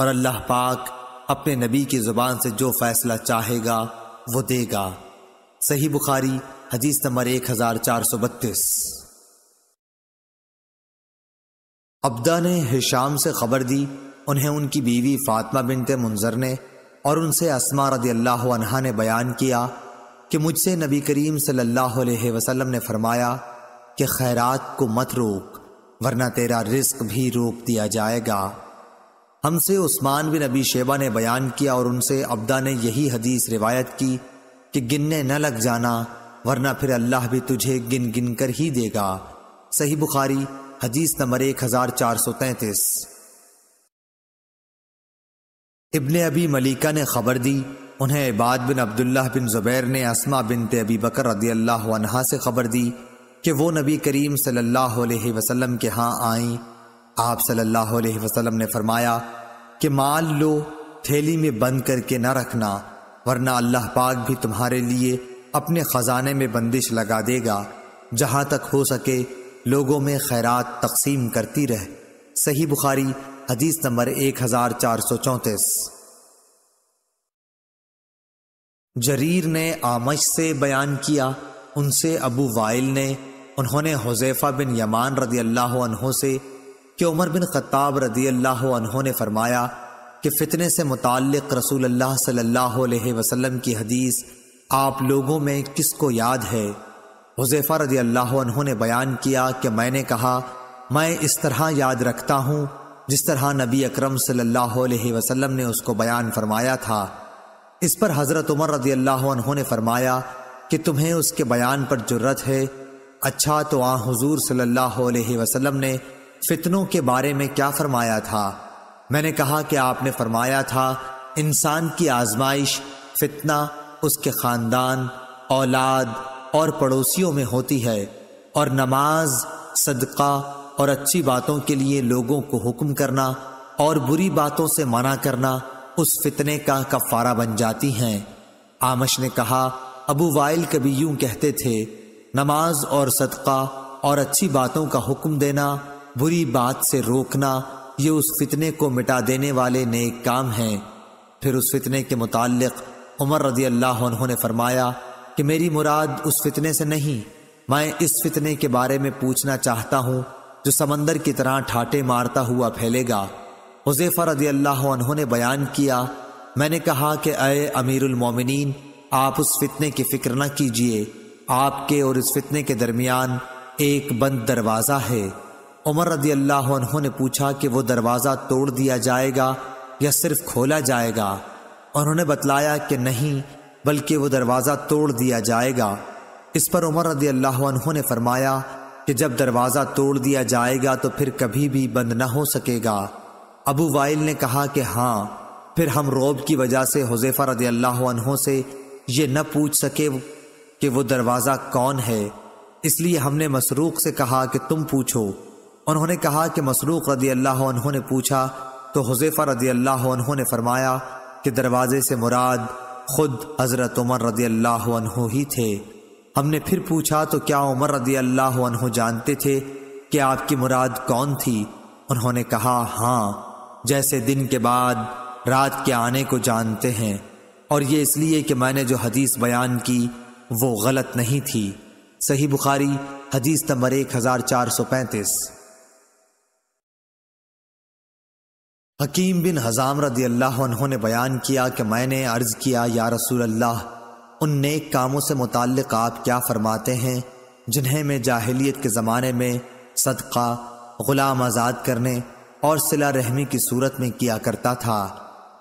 और अल्लाह पाक अपने नबी की जुबान से जो फैसला चाहेगा वो देगा सही बुखारी हदीस नंबर एक हजार चार सौ बत्तीस अब्दा ने हिशाम से खबर दी उन्हें उनकी बीवी फातिमा बिनते मुंजर ने और उनसे असमा रदी अल्लाह ने बयान किया कि मुझसे नबी करीम सल्लल्लाहु अलैहि वसल्लम ने फरमाया कि खैरात को मत रोक वरना तेरा रिस्क भी रोक दिया जाएगा हमसे उस्मान बिन अबी शेबा ने बयान किया और उनसे अब्दा ने यही हदीस रिवायत की कि गिनने न लग जाना वरना फिर अल्लाह भी तुझे गिन गिन कर ही देगा सही बुखारी हदीस नंबर एक हजार चार सौ तैतीस इबन अबी मलिका ने खबर दी उन्हें इबाद बिन अब्दुल्ला बिन जुबैर ने असमा बिन अबी बकर रदी अल्लाह से खबर दी कि वो नबी करीम सल्लल्लाहु अलैहि वसल्लम के यहाँ आई आप सल्लल्लाहु अलैहि वसल्लम ने फरमाया कि माल लो थैली में बंद करके न रखना वरना अल्लाह पाक भी तुम्हारे लिए अपने ख़जाने में बंदिश लगा देगा जहां तक हो सके लोगों में खैरात तकसीम करती रह सही बुखारी हदीस नंबर एक हज़ार चार सौ चौंतीस जरीर ने आमश से बयान किया उनसे अबू वाइल ने उन्होंने हुजैफा बिन यमान रदी अल्लाह से कि उमर बिन खत्ताब रदी अल्लाह ने फरमाया कि फ़ितने से मुतक़ रसूल अल्लाह सल्लल्लाहु अलैहि वसल्लम की हदीस आप लोगों में किसको याद है हुजैफ़ा रदी अल्लाह ने बयान किया कि मैंने कहा मैं इस तरह याद रखता हूँ जिस तरह नबी अकरम सल्लल्लाहु अलैहि वसल्लम ने उसको बयान फरमाया था इस पर हज़रत उमर रदी अल्लाह उन्होंने फरमाया कि तुम्हें उसके बयान पर जरूरत है अच्छा तो आ हजूर सल्ला वसलम ने फितनों के बारे में क्या फरमाया था मैंने कहा कि आपने फरमाया था इंसान की आजमाइश फितना उसके खानदान औलाद और पड़ोसियों में होती है और नमाज सदका और अच्छी बातों के लिए लोगों को हुक्म करना और बुरी बातों से मना करना उस फितने का कफारा बन जाती हैं आमश ने कहा अबू वाइल कभी यूं कहते थे नमाज और सदका और अच्छी बातों का हुक्म देना बुरी बात से रोकना ये उस फितने को मिटा देने वाले नेक काम हैं फिर उस फितने के मुतालिक उमर रजी अल्लाह उन्होंने फरमाया कि मेरी मुराद उस फितने से नहीं मैं इस फितने के बारे में पूछना चाहता हूँ जो समंदर की तरह ठाटे मारता हुआ फैलेगा हुजेफा रजी अल्लाह उन्होंने बयान किया मैंने कहा कि अय अमीरमिन आप उस फितने की फिक्र न कीजिए आपके और इस फितने के दरमियान एक बंद दरवाज़ा है उमर रदी अल्लाह ने पूछा कि वो दरवाज़ा तोड़ दिया जाएगा या सिर्फ खोला जाएगा उन्होंने बतलाया कि नहीं बल्कि वो दरवाज़ा तोड़ दिया जाएगा इस पर उमर रदी अल्लाह ने फरमाया कि जब दरवाज़ा तोड़ दिया जाएगा तो फिर कभी भी बंद ना हो सकेगा अबू वाइल ने कहा कि हाँ फिर हम रोब की वजह से हुजैफा रदी अल्लाह से ये न पूछ सके कि वो दरवाज़ा कौन है इसलिए हमने मसरूक से कहा कि तुम पूछो उन्होंने कहा कि मसरूक रदी अल्लाह ने पूछा तो हुजैफा रदी अल्लाह ने फरमाया कि दरवाजे से मुराद खुद हज़रत उमर रदी अल्लाह ही थे हमने फिर पूछा तो क्या उमर रदी अल्लाह जानते थे कि आपकी मुराद कौन थी उन्होंने कहा हाँ जैसे दिन के बाद रात के आने को जानते हैं और ये इसलिए कि मैंने जो हदीस बयान की वो गलत नहीं थी सही बुखारी हदीस नंबर एक हज़ार चार सौ पैंतीस हकीम बिन हज़ाम रदी अल्लाह उन्होंने बयान किया कि मैंने अर्ज़ किया या रसूल अल्लाह उन नेक कामों से मुतल आप क्या फ़रमाते हैं जिन्हें मैं जाहलीत के ज़माने में सदका ग़ुलाम आज़ाद करने और सिला रहमी की सूरत में किया करता था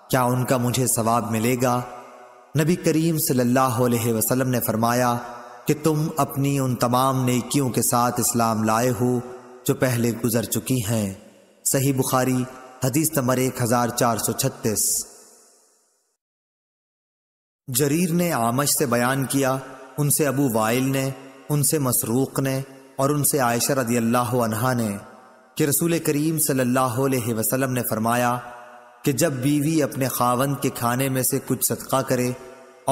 क्या उनका मुझे सवाब मिलेगा नबी करीम सल्लल्लाहु अलैहि वसल्लम ने फरमाया कि तुम अपनी उन तमाम नेकियों के साथ इस्लाम लाए हो जो पहले गुजर चुकी हैं सही बुखारी हदीस नंबर एक हजार चार सौ छत्तीस जरीर ने आमश से बयान किया उनसे अबू वाइल ने उनसे मसरूक ने और उनसे आयशा रदी अल्लाह ने कि रसूल करीम सल्लल्लाहु अलैहि वसल्लम ने फरमाया कि जब बीवी अपने खावंद के खाने में से कुछ सदका करे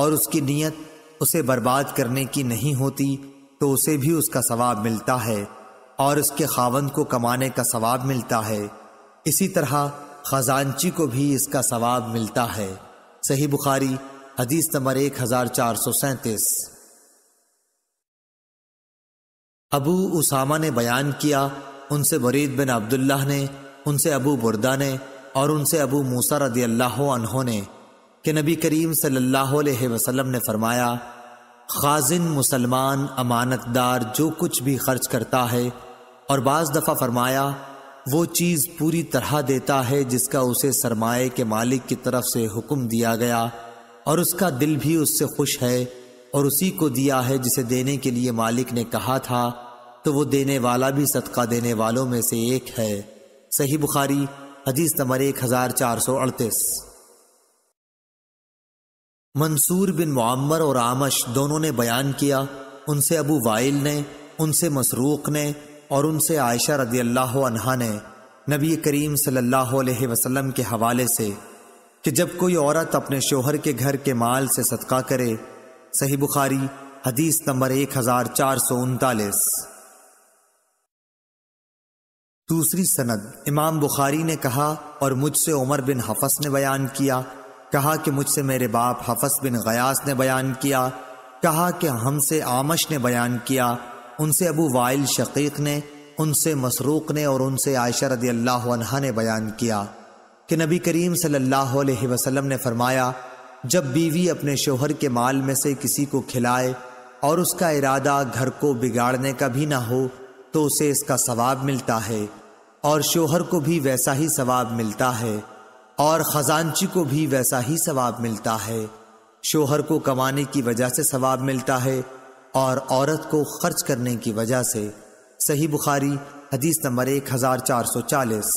और उसकी नीयत उसे बर्बाद करने की नहीं होती तो उसे भी उसका सवाब मिलता है और उसके खावंद को कमाने का सवाब मिलता है इसी तरह खजानची को भी इसका सवाब मिलता है सही बुखारी हदीस नंबर एक हजार चार सौ सैंतीस अबू उसामा ने बयान किया उनसे वरीद बिन अब्दुल्लाह ने उनसे अबू बुरदा ने और उनसे अबू मूसा रदी अल्लाह ने कि नबी करीम सल्लल्लाहु अलैहि वसल्लम ने फरमाया खाजिन मुसलमान अमानतदार जो कुछ भी खर्च करता है और बाज़ दफ़ा फरमाया वो चीज़ पूरी तरह देता है जिसका उसे सरमाए के मालिक की तरफ से हुक्म दिया गया और उसका दिल भी उससे खुश है और उसी को दिया है जिसे देने के लिए मालिक ने कहा था तो वो देने वाला भी सदका देने वालों में से एक है सही बुखारी हदीस नंबर एक हजार चार सौ अड़तीस मंसूर बिन मामर और आमश दोनों ने बयान किया उनसे अबू वाइल ने उनसे मसरूक ने और उनसे आयशा रदी अल्लाह अनहा ने नबी करीम सल्लल्लाहु अलैहि वसल्लम के हवाले से कि जब कोई औरत अपने शोहर के घर के माल से सदका करे सही बुखारी हदीस नंबर एक हजार चार सौ उनतालीस दूसरी सनद इमाम बुखारी ने कहा और मुझसे उमर बिन हफस ने बयान किया कहा कि मुझसे मेरे बाप हफस बिन गयास ने बयान किया कहा कि हमसे आमश ने बयान किया उनसे अबू वाइल शकीक ने उनसे मसरूक ने और उनसे आयशा रदी अल्लाह ने बयान किया कि नबी करीम सल्लल्लाहु अलैहि वसल्लम ने फरमाया जब बीवी अपने शोहर के माल में से किसी को खिलाए और उसका इरादा घर को बिगाड़ने का भी ना हो तो उसे इसका सवाब मिलता है और शोहर को भी वैसा ही सवाब मिलता है और खजानची को भी वैसा ही सवाब मिलता है शोहर को कमाने की वजह से सवाब मिलता है और औरत को खर्च करने की वजह से सही बुखारी हदीस नंबर एक हजार चार सौ चालीस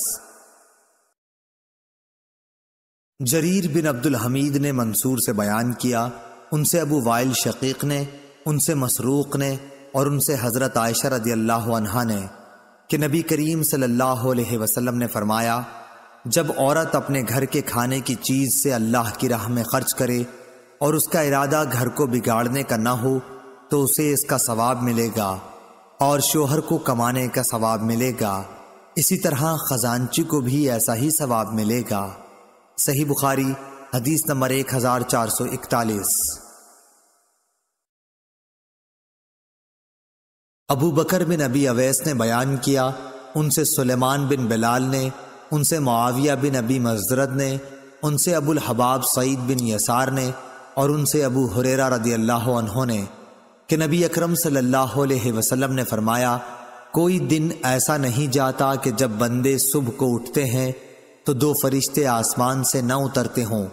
जरीर बिन अब्दुल हमीद ने मंसूर से बयान किया उनसे अबू वाइल शकीक ने उनसे मसरूक ने और उनसे हज़रत आयशा रदी अल्लाह ने कि नबी करीम सल्लल्लाहु अलैहि वसल्लम ने फरमाया जब औरत अपने घर के खाने की चीज़ से अल्लाह की राह में खर्च करे और उसका इरादा घर को बिगाड़ने का ना हो तो उसे इसका सवाब मिलेगा और शोहर को कमाने का सवाब मिलेगा इसी तरह खजानची को भी ऐसा ही सवाब मिलेगा सही बुखारी हदीस नंबर एक हजार चार सौ इकतालीस अबू बकर बिन अबी अवैस ने बयान किया उनसे सुलेमान बिन बिलाल ने उनसे मुआविया बिन अबी मजरत ने उनसे अबुल हबाब सईद बिन यसार ने और उनसे अबू हुरेरा रदी अल्लाह ने कि नबी अकरम सल्लल्लाहु अलैहि वसल्लम ने फरमाया कोई दिन ऐसा नहीं जाता कि जब बंदे सुबह को उठते हैं तो दो फरिश्ते आसमान से न उतरते हों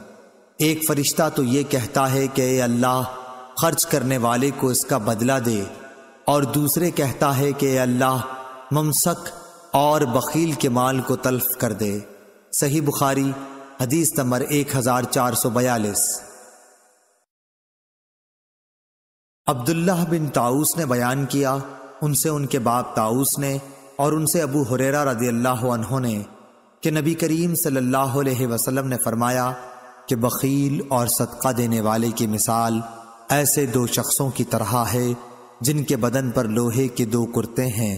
एक फरिश्ता तो ये कहता है कि अल्लाह खर्च करने वाले को इसका बदला दे और दूसरे कहता है कि अल्लाह ममसक और बकील के माल को तल्फ कर दे सही बुखारी हदीस नंबर एक हजार चार सौ बयालीस अब्दुल्लाह बिन ताऊस ने बयान किया उनसे उनके बाप ताऊस ने और उनसे अबू हुरेरा रदी अल्लाह ने कि नबी करीम सल्लल्लाहु अलैहि वसल्लम ने फरमाया कि बकील और सदका देने वाले की मिसाल ऐसे दो शख्सों की तरह है जिनके बदन पर लोहे के दो कुर्ते हैं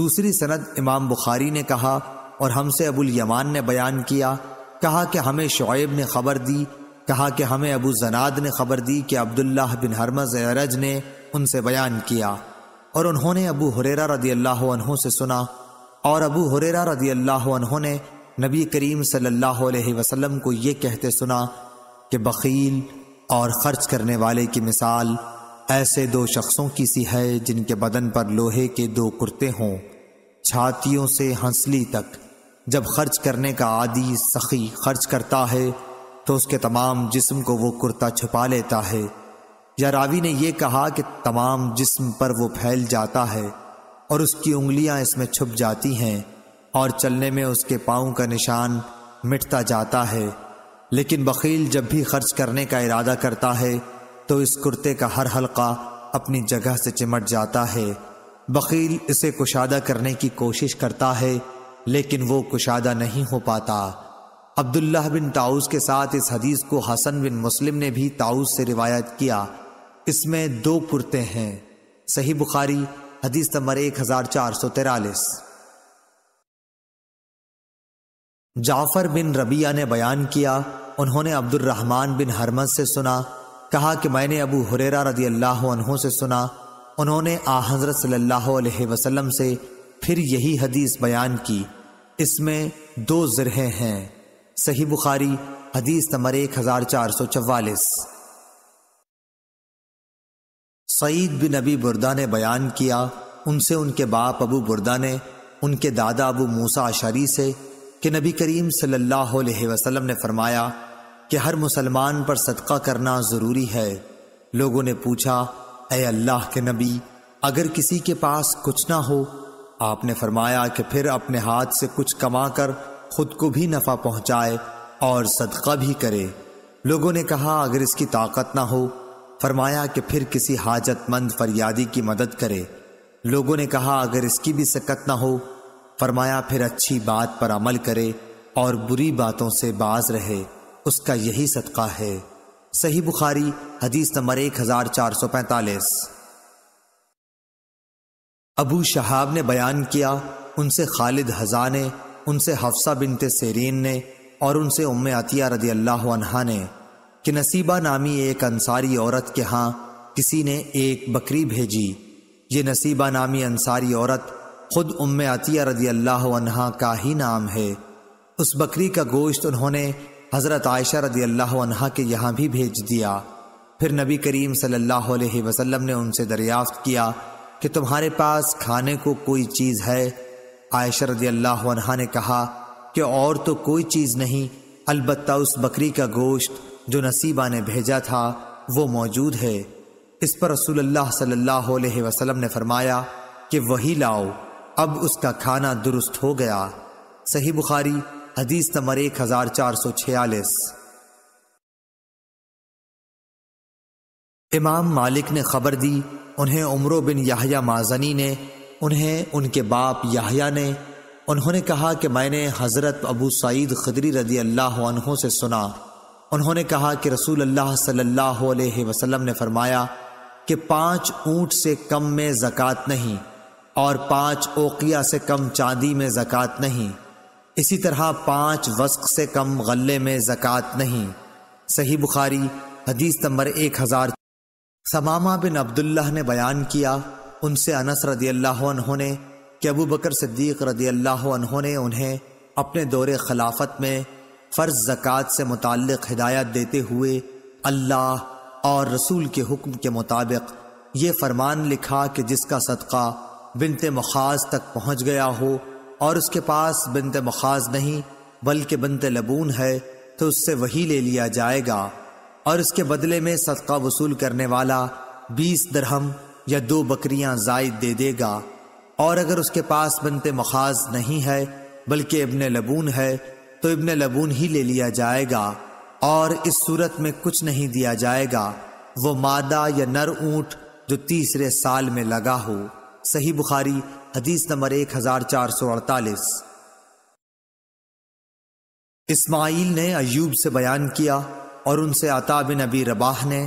दूसरी सनद इमाम बुखारी ने कहा और हमसे अबुल यमान ने बयान किया कहा कि हमें शुएब ने खबर दी कहा कि हमें अबू जनाद ने खबर दी कि अब्दुल्ला बिन हरमज अरज ने उनसे बयान किया और उन्होंने अबू हुरेरा रदी अल्लाह से सुना और अबू हुरेरा रदी अल्लाह ने नबी करीम सल्लल्लाहु अलैहि वसल्लम को ये कहते सुना कि बकील और खर्च करने वाले की मिसाल ऐसे दो शख्सों की सी है जिनके बदन पर लोहे के दो कुर्ते हों छातियों से हंसली तक जब खर्च करने का आदि सखी खर्च करता है तो उसके तमाम जिस्म को वो कुर्ता छुपा लेता है या रावी ने यह कहा कि तमाम जिस्म पर वो फैल जाता है और उसकी उंगलियां इसमें छुप जाती हैं और चलने में उसके पाँव का निशान मिटता जाता है लेकिन बकील जब भी खर्च करने का इरादा करता है तो इस कुर्ते का हर हलका अपनी जगह से चिमट जाता है बकील इसे कुशादा करने की कोशिश करता है लेकिन वो कुशादा नहीं हो पाता अब्दुल्लाह बिन ताउस के साथ इस हदीस को हसन बिन मुस्लिम ने भी ताउस से रिवायत किया इसमें दो कुर्ते हैं सही बुखारी हदीस नंबर एक हजार चार सौ तिरालीस जाफर बिन रबिया ने बयान किया उन्होंने अब्दुलरहमान बिन हरमत से सुना कहा कि मैंने अबू हुरेरा रदी अल्लाह से सुना उन्होंने आ हज़रत सल्लल्लाहु वसल्लम से फिर यही हदीस बयान की इसमें दो ज़रहे हैं सही बुखारी हदीस नंबर एक हजार चार सौ चवालीस सईद बिन अबी बुरदा ने बयान किया उनसे उनके बाप अबू बुरदा ने उनके दादा अबू मूसा अशरी से कि नबी करीम सल्लल्लाहु अलैहि वसल्लम ने फरमाया कि हर मुसलमान पर सदका करना ज़रूरी है लोगों ने पूछा ए अल्लाह के नबी अगर किसी के पास कुछ ना हो आपने फरमाया कि फिर अपने हाथ से कुछ कमाकर कर खुद को भी नफा पहुंचाए और सदका भी करे लोगों ने कहा अगर इसकी ताकत ना हो फरमाया कि फिर किसी हाजतमंद फरियादी की मदद करे लोगों ने कहा अगर इसकी भी सकत ना हो फरमाया फिर अच्छी बात पर अमल करे और बुरी बातों से बाज रहे उसका यही सदका है सही बुखारी हदीस नंबर एक हजार चार सौ पैंतालीस अबू शहाब ने बयान किया उनसे खालिद हजा ने उनसे हफ्सा बिनते सेरीन ने और उनसे उम अतिया रदी अल्लाह अनहा ने कि नसीबा नामी एक अंसारी औरत के यहाँ किसी ने एक बकरी भेजी ये नसीबा नामी अंसारी औरत खुद उम अतिया रदी अल्लाह अनहा का ही नाम है उस बकरी का गोश्त उन्होंने हज़रत आयशा रदी अल्लाह अनहा के यहाँ भी भेज दिया फिर नबी करीम सल्लल्लाहु वसलम ने उनसे दरियाफ्त किया कि तुम्हारे पास खाने को कोई चीज़ है आयशर रदी ने कहा कि और तो कोई चीज़ नहीं अलबत् उस बकरी का गोश्त जो नसीबा ने भेजा था वो मौजूद है इस पर रसूल सल्लल्लाहु वसल्लम ने फरमाया कि वही लाओ अब उसका खाना दुरुस्त हो गया सही बुखारी हदीस नंबर एक हजार चार सौ छियालीस इमाम मालिक ने खबर दी उन्हें उमरों बिन याहिया माजनी ने उन्हें उनके बाप याहिया ने उन्होंने कहा कि मैंने हज़रत अबू सईद खदरी रदी अल्लाह से सुना उन्होंने कहा कि रसूल अल्लाह सल्लल्लाहु अलैहि वसल्लम ने फरमाया कि पांच ऊंट से कम में ज़क़़त नहीं और पांच ओकिया से कम चांदी में ज़क़़त नहीं इसी तरह पांच वस्क से कम गले में ज़क़़त नहीं सही बुखारी हदीस नंबर एक हज़ार समामा बिन अब्दुल्ला ने बयान किया उनसे अनस रदी अल्लाह ने कि अबू बकर सिद्दीक रदी अल्लाह ने उन्हें अपने दौरे खिलाफत में फ़र्ज ज़क़़त से मुतल हिदायत देते हुए अल्लाह और रसूल के हुक्म के मुताबिक ये फरमान लिखा कि जिसका सदका बिनते मखाज तक पहुँच गया हो और उसके पास बिनते मखाज नहीं बल्कि बिनत लबून है तो उससे वही ले लिया जाएगा और इसके बदले में सदका वसूल करने वाला बीस दरहम या दो बकरियां जायद दे देगा और अगर उसके पास बनते मखाज नहीं है बल्कि इबन लबून है तो इबन लबून ही ले लिया जाएगा और इस सूरत में कुछ नहीं दिया जाएगा वो मादा या नर ऊंट जो तीसरे साल में लगा हो सही बुखारी हदीस नंबर एक हजार चार सौ अड़तालीस इस्माइल ने अयूब से बयान किया और उनसे आता बिन अबी रबाह ने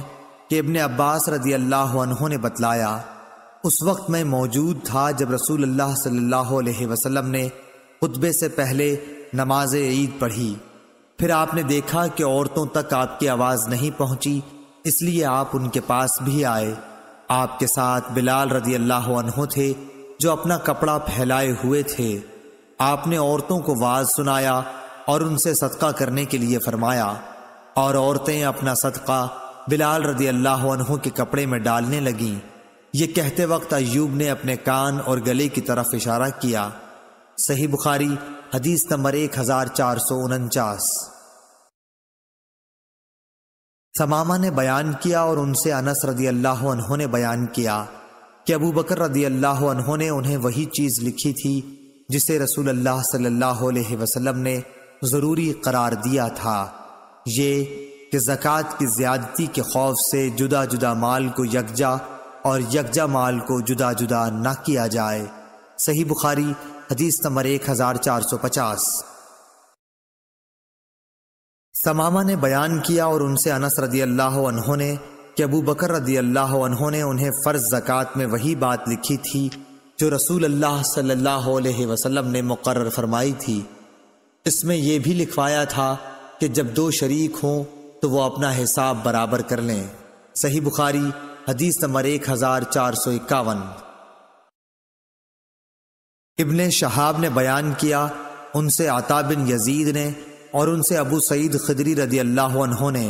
कि इबन अब्बास रदी अल्लाह ने बतलाया उस वक्त मैं मौजूद था जब रसूल अल्लाह सल्लल्लाहु अलैहि वसल्लम ने खुतबे से पहले नमाज ईद पढ़ी फिर आपने देखा कि औरतों तक आपकी आवाज़ नहीं पहुंची इसलिए आप उनके पास भी आए आपके साथ बिलाल रदी अल्लाह थे जो अपना कपड़ा फैलाए हुए थे आपने औरतों को वाज सुनाया और उनसे सदका करने के लिए फरमाया और औरतें अपना सदका बिलाल रदी अल्लाह के कपड़े में डालने लगी ये कहते वक्त अयूब ने अपने कान और गले की तरफ इशारा किया सही बुखारी हदीस नंबर एक हजार चार सौ उनचास समामा ने बयान किया और उनसे अनस रदी अल्लाह ने बयान किया कि अबू बकर रदी अल्लाह ने उन्हें वही चीज़ लिखी थी जिसे रसूल अल्लाह सल्लल्लाहु अलैहि वसल्लम ने ज़रूरी करार दिया था ये कि ज़क़़त की ज़्यादती के खौफ से जुदा जुदा माल को यकजा और यकजा माल को जुदा जुदा ना किया जाए सही बुखारी हदीस नंबर एक हज़ार चार सौ पचास समामा ने बयान किया और उनसे अनस रदी अल्लाह ने कि अबू बकर रदी अल्लाह ने उन्हें फ़र्ज जक़ात में वही बात लिखी थी जो रसूल अल्लाह सल्लल्लाहु अलैहि वसल्लम ने मुकर फरमाई थी इसमें यह भी लिखवाया था कि जब दो शरीक हों तो वो अपना हिसाब बराबर कर लें सही बुखारी हदीस नंबर एक हजार चार सौ इक्यावन इबन शहाब ने बयान किया उनसे आता बिन यजीद ने और उनसे अबू सईद खदरी रदी अल्लाह ने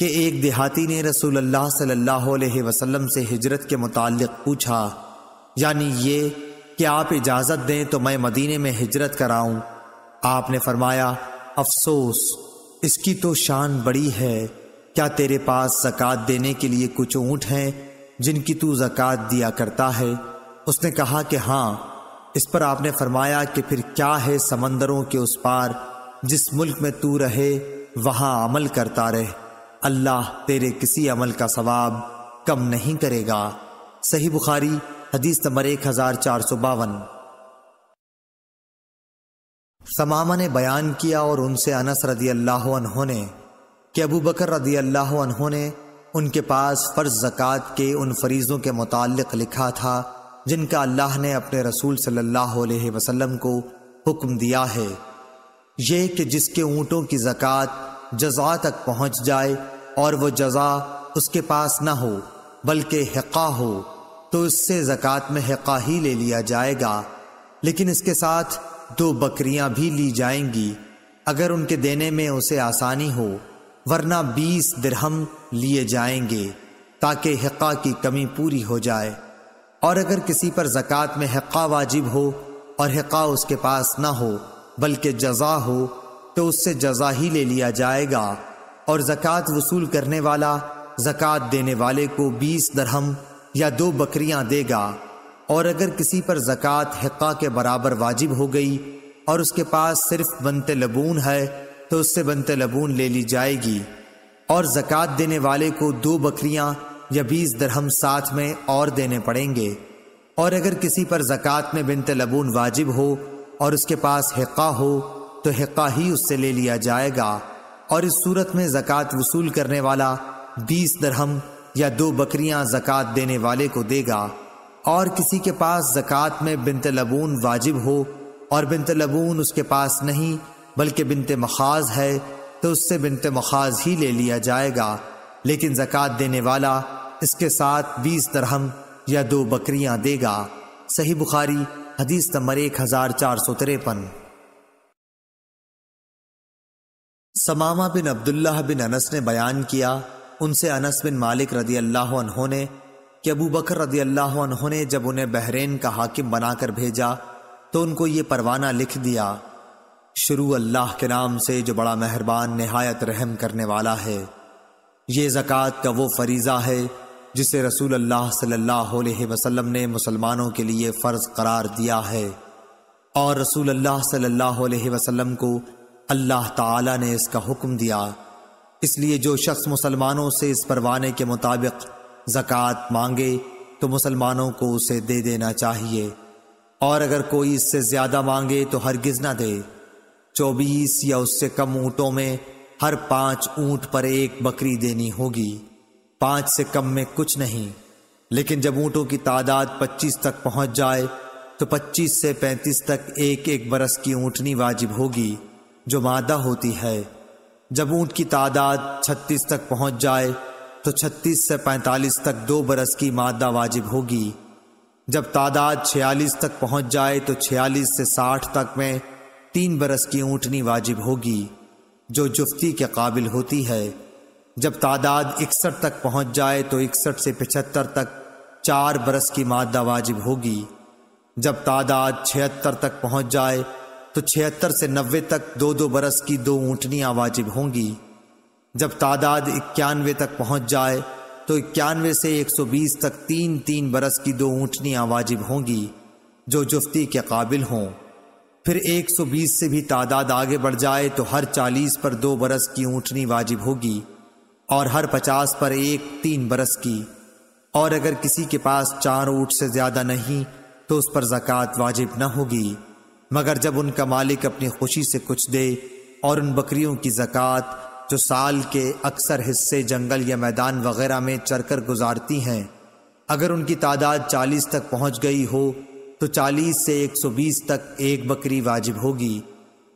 कि एक देहाती ने रसूल अल्लाह सल्लल्लाहु अलैहि वसल्लम से हिजरत के मुतालिक पूछा यानी ये कि आप इजाज़त दें तो मैं मदीने में हिजरत कराऊं आपने फरमाया अफसोस इसकी तो शान बड़ी है क्या तेरे पास जक़ात देने के लिए कुछ ऊँट हैं जिनकी तू जक़ात दिया करता है उसने कहा कि हाँ इस पर आपने फरमाया कि फिर क्या है समंदरों के उस पार जिस मुल्क में तू रहे वहाँ अमल करता रहे अल्लाह तेरे किसी अमल का सवाब कम नहीं करेगा सही बुखारी हदीस नंबर एक हज़ार चार सौ बावन समामा ने बयान किया और उनसे अनस रदी अल्लाह ने कि अबू बकर रदी अल्लाह ने उनके पास फ़र्ज ज़क़़त के उन फरीज़ों के मुतक़ लिखा था जिनका अल्लाह ने अपने रसूल सल्लल्लाहु अलैहि वसल्लम को हुक्म दिया है ये कि जिसके ऊँटों की जक़ात जजा तक पहुँच जाए और वह जजा उसके पास न हो बल्कि हका हो तो इससे जक़ात में हका ही ले लिया जाएगा लेकिन इसके साथ दो बकरियां भी ली जाएंगी अगर उनके देने में उसे आसानी हो वरना बीस दिरहम लिए जाएंगे ताकि हक़ा की कमी पूरी हो जाए और अगर किसी पर ज़क़़त में हक़ा वाजिब हो और हक़ा उसके पास ना हो बल्कि जजा हो तो उससे जजा ही ले लिया जाएगा और ज़क़़त वसूल करने वाला ज़क़़त देने वाले को बीस दरहम या दो बकरियां देगा और अगर किसी पर ज़क़़त हिक्का के बराबर वाजिब हो गई और उसके पास सिर्फ बनते लबून है तो उससे बनते लबून ले ली जाएगी और ज़क़़त देने वाले को दो बकरियां या बीस दरहम साथ में और देने पड़ेंगे और अगर किसी पर ज़क़़त में बिनते लबून वाजिब हो और उसके पास हिक्का हो तो हिक्का ही उससे ले लिया जाएगा और इस सूरत में ज़क़ात वसूल करने वाला बीस दरहम या दो बकरियां ज़क़़त देने वाले को देगा और किसी के पास जक़ात में बिनत लबून वाजिब हो और बिनत लबून उसके पास नहीं बल्कि बिनत मखाज है तो उससे बिनत मखाज ही ले लिया जाएगा लेकिन ज़क़़त देने वाला इसके साथ बीस दरहम या दो बकरियां देगा सही बुखारी हदीस नंबर एक हजार चार सौ तिरपन समामा बिन अब्दुल्ला बिन अनस ने बयान किया उनसे अनस बिन मालिक रदी अल्लाह ने कि अबू बकर रदी अल्लाह उन्होंने जब उन्हें बहरीन का हाकिम बनाकर भेजा तो उनको ये परवाना लिख दिया शुरू अल्लाह के नाम से जो बड़ा मेहरबान नहायत रहम करने वाला है ये ज़क़़त का वो फरीज़ा है जिसे रसूल अल्लाह सल्लल्लाहु अलैहि वसल्लम ने मुसलमानों के लिए फ़र्ज़ करार दिया है और रसूल अल्लाह सल्लल्लाहु अलैहि वसल्लम को अल्लाह ताला ने इसका हुक्म दिया इसलिए जो शख्स मुसलमानों से इस परवाने के मुताबिक जक़ात मांगे तो मुसलमानों को उसे दे देना चाहिए और अगर कोई इससे ज़्यादा मांगे तो हरगिज़ ना दे चौबीस या उससे कम ऊँटों में हर पांच ऊंट पर एक बकरी देनी होगी पांच से कम में कुछ नहीं लेकिन जब ऊँटों की तादाद पच्चीस तक पहुंच जाए तो पच्चीस से पैंतीस तक एक एक बरस की ऊँटनी वाजिब होगी जो मादा होती है जब ऊँट की तादाद छत्तीस तक पहुंच जाए तो 36 से 45 तक दो बरस की मादा वाजिब होगी जब तादाद 46 तक पहुंच जाए तो 46 से 60 तक में तीन बरस की ऊँटनी वाजिब होगी जो जुफ्ती के काबिल होती है जब तादाद इकसठ तक पहुंच जाए तो इकसठ से पचहत्तर तक चार बरस की मादा वाजिब होगी जब तादाद छिहत्तर तक पहुंच जाए तो छिहत्तर से नब्बे तक दो दो बरस की दो ऊँटनियाँ वाजिब होंगी जब तादाद इक्यानवे तक पहुंच जाए तो इक्यानवे से 120 तक तीन तीन बरस की दो ऊँटनियाँ वाजिब होंगी जो जुफ्ती के काबिल हों फिर 120 से भी तादाद आगे बढ़ जाए तो हर 40 पर दो बरस की ऊँटनी वाजिब होगी और हर 50 पर एक तीन बरस की और अगर किसी के पास चार ऊँट से ज़्यादा नहीं तो उस पर ज़क़़त वाजिब न होगी मगर जब उनका मालिक अपनी खुशी से कुछ दे और उन बकरियों की ज़क़़त जो साल के अक्सर हिस्से जंगल या मैदान वगैरह में चरकर गुजारती हैं अगर उनकी तादाद 40 तक पहुंच गई हो तो 40 से 120 तक एक बकरी वाजिब होगी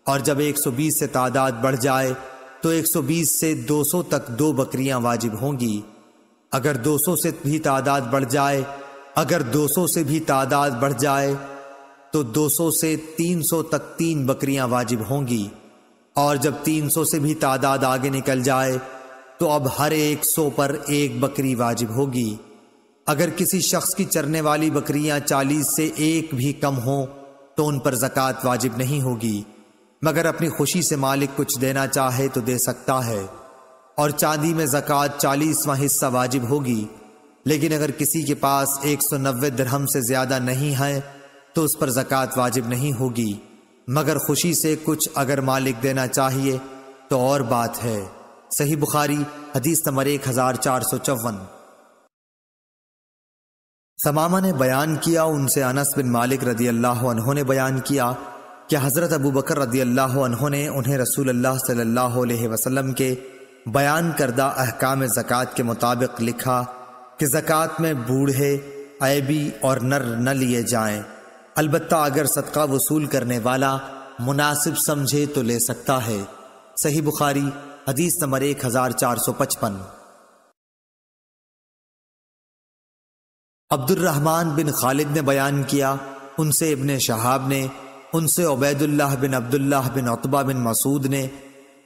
और जब 120 से तादाद बढ़ जाए तो 120 से 200 तक दो बकरियां वाजिब होंगी अगर 200 से भी तादाद बढ़ जाए अगर 200 से भी तादाद बढ़ जाए तो 200 से 300 तक तीन बकरियां वाजिब होंगी और जब 300 से भी तादाद आगे निकल जाए तो अब हर एक सौ पर एक बकरी वाजिब होगी अगर किसी शख्स की चरने वाली बकरियां 40 से एक भी कम हो तो उन पर जक़ात वाजिब नहीं होगी मगर अपनी खुशी से मालिक कुछ देना चाहे तो दे सकता है और चांदी में जक़ात चालीसवा हिस्सा वाजिब होगी लेकिन अगर किसी के पास एक सौ नब्बे दरहम से ज़्यादा नहीं है तो उस पर जक़ात वाजिब नहीं होगी मगर खुशी से कुछ अगर मालिक देना चाहिए तो और बात है सही बुखारी हदीस नंबर एक हजार चार सौ चौवन समामा ने बयान किया उनसे अनस बिन मालिक रदी अल्लाह ने बयान किया कि हज़रत अबू बकर रदी अल्लाह ने उन्हें रसूल अल्लाह सल्लल्लाहु अलैहि वसल्लम के बयान करदा अहकाम जक़ात के मुताबिक लिखा कि जक़ात में बूढ़े ऐबी और नर न लिए जाएं अलबत् अगर सदका वसूल करने वाला मुनासिब समझे तो ले सकता है सही बुखारी हदीस नंबर एक हजार चार सौ पचपन अब्दुलरहमान बिन खालिद ने बयान किया उनसे इबन शहाब ने उनसे उबैदुल्लाह बिन अब्दुल्लाह बिन अतबा बिन मसूद ने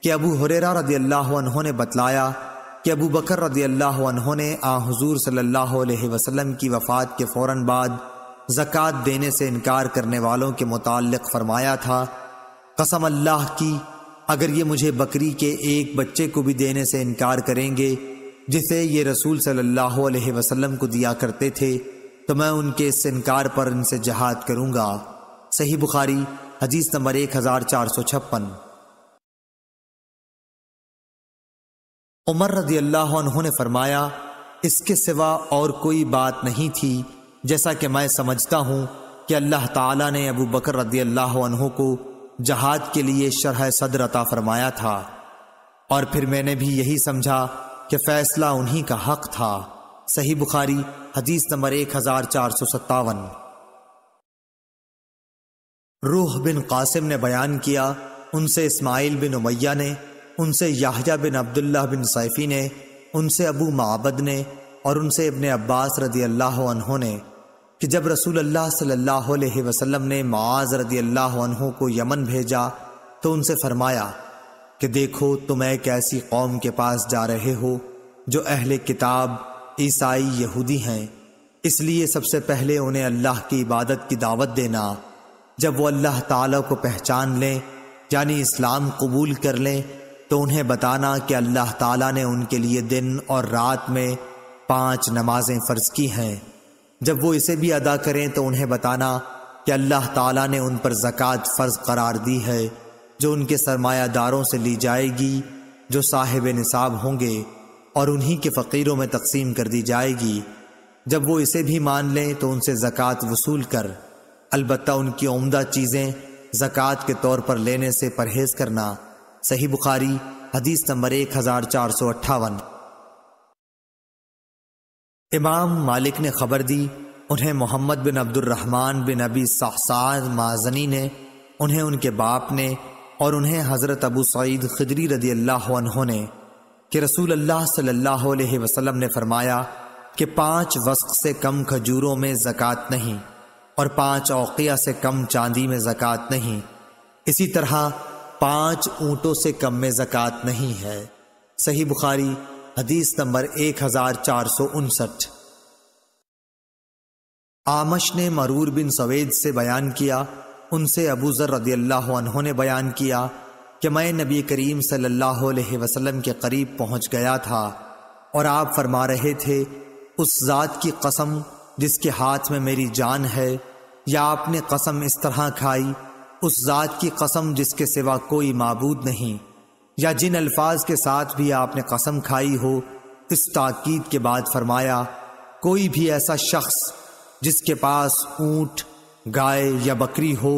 कि अबू हुरेरा रदी अल्लाह ने बतलाया कि अबू बकर रदी अल्लाह ने आ हजूर वसलम की वफ़ात के फ़ौर बाद जक़ात देने से इनकार करने वालों के मुतक़ फ़रमाया था कसम अल्लाह की अगर ये मुझे बकरी के एक बच्चे को भी देने से इनकार करेंगे जिसे ये रसूल सल्लल्लाहु अलैहि वसल्लम को दिया करते थे तो मैं उनके इस इनकार पर इनसे जहाद करूँगा सही बुखारी हदीस नंबर एक हज़ार चार सौ छप्पन उमर रजी अल्लाह ने फरमाया इसके सिवा और कोई बात नहीं थी जैसा कि मैं समझता हूँ कि अल्लाह ताला ने अबू बकर रदी अल्लाह को जहाद के लिए शरह सदर अता फरमाया था और फिर मैंने भी यही समझा कि फैसला उन्हीं का हक था सही बुखारी हदीस नंबर एक हजार चार सौ सत्तावन रूह बिन कासिम ने बयान किया उनसे इस्माइल बिन उमैया ने उनसे याहजा बिन अब्दुल्ला बिन सैफ़ी ने उनसे अबू माबद ने और उनसे इबन अब्बास रदी अल्लाह ने कि जब रसूल अल्लाह सल्लल्लाहु अलैहि वसल्लम ने माज रदी अल्लाह को यमन भेजा तो उनसे फरमाया कि देखो तुम एक ऐसी कौम के पास जा रहे हो जो अहले किताब ईसाई यहूदी हैं इसलिए सबसे पहले उन्हें अल्लाह की इबादत की दावत देना जब वो अल्लाह ताला को पहचान लें यानी इस्लाम कबूल कर लें तो उन्हें बताना कि अल्लाह ताला ने उनके लिए दिन और रात में पांच नमाजें फ़र्ज की हैं जब वो इसे भी अदा करें तो उन्हें बताना कि अल्लाह ताला ने उन पर ज़क़़त फ़र्ज करार दी है जो उनके सरमायादारों से ली जाएगी जो साहिब निसाब होंगे और उन्हीं के फ़कीरों में तकसीम कर दी जाएगी जब वो इसे भी मान लें तो उनसे ज़क़़त वसूल कर अलबत् उनकी उमदा चीज़ें ज़क़़त के तौर पर लेने से परहेज़ करना सही बुखारी हदीस नंबर एक हज़ार चार सौ अट्ठावन इमाम मालिक ने खबर दी उन्हें मोहम्मद बिन अब्दुलरहमान बिन अबी साहसाद माजनी ने उन्हें उनके बाप ने और उन्हें हज़रत अबू सईद खिदरी रदी अल्लाह ने कि रसूल अल्लाह सल्लल्लाहु अलैहि वसल्लम ने फरमाया कि पांच वस्क से कम खजूरों में ज़क़़त नहीं और पाँच अवकिया से कम चांदी में ज़क़़त नहीं इसी तरह पाँच ऊँटों से कम में ज़क़़त नहीं है सही बुखारी हदीस नंबर एक हजार चार सौ उनसठ आमश ने मरूर बिन सवेद से बयान किया उनसे अबू जर रदी ने बयान किया कि मैं नबी करीम सल्लल्लाहु अलैहि वसल्लम के करीब पहुंच गया था और आप फरमा रहे थे उस ज़ात की कसम जिसके हाथ में मेरी जान है या आपने कसम इस तरह खाई उस ज़ात की कसम जिसके सिवा कोई मबूद नहीं या जिन अल्फाज के साथ भी आपने कसम खाई हो इस ताकीद के बाद फरमाया कोई भी ऐसा शख्स जिसके पास ऊंट गाय या बकरी हो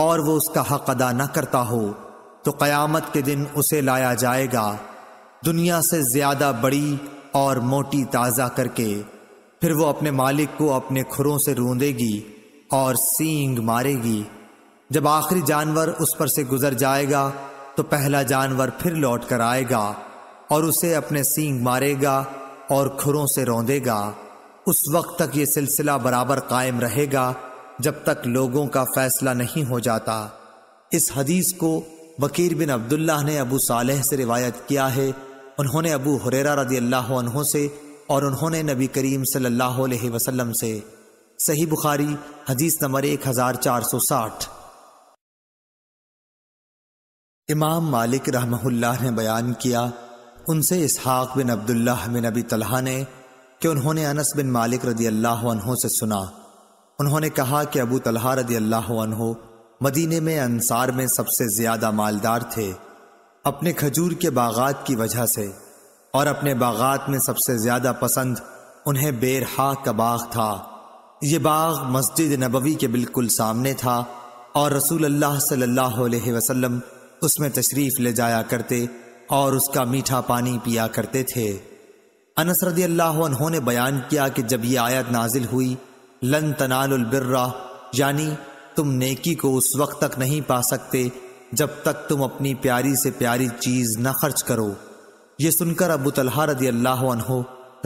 और वो उसका हक अदा न करता हो तो क़यामत के दिन उसे लाया जाएगा दुनिया से ज़्यादा बड़ी और मोटी ताज़ा करके फिर वो अपने मालिक को अपने खुरों से रूंदेगी और सींग मारेगी जब आखिरी जानवर उस पर से गुजर जाएगा तो पहला जानवर फिर लौट कर आएगा और उसे अपने सींग मारेगा और खुरों से रौंदेगा उस वक्त तक ये सिलसिला बराबर कायम रहेगा जब तक लोगों का फैसला नहीं हो जाता इस हदीस को बकीर बिन अब्दुल्लाह ने अबू सालेह से रिवायत किया है उन्होंने अबू हुरेरा रदी अल्लाह से और उन्होंने नबी करीम सल्लल्लाहु अलैहि वसल्लम से सही बुखारी हदीस नंबर एक हज़ार चार सौ साठ इमाम मालिक रहमहुल्लाह ने बयान किया उनसे इसहाक बिन अब्दुल्लाह बिन अबी तलहा ने कि उन्होंने अनस बिन मालिक रदी अल्लाह से सुना उन्होंने कहा कि अबू तलहा रदी अल्लाह मदीने में अंसार में सबसे ज्यादा मालदार थे अपने खजूर के बागात की वजह से और अपने बागात में सबसे ज्यादा पसंद उन्हें बेरहा का बाग था ये बाग मस्जिद नबवी के बिल्कुल सामने था और रसूल अल्लाह सल्लल्लाहु अलैहि वसल्लम उसमें तशरीफ ले जाया करते और उसका मीठा पानी पिया करते थे अनस रदी अल्लाह ने बयान किया कि जब ये आयत नाजिल हुई लन तनालबिर्रा यानी तुम नेकी को उस वक्त तक नहीं पा सकते जब तक तुम अपनी प्यारी से प्यारी चीज़ न खर्च करो ये सुनकर अबू तलहा रदी अल्लाह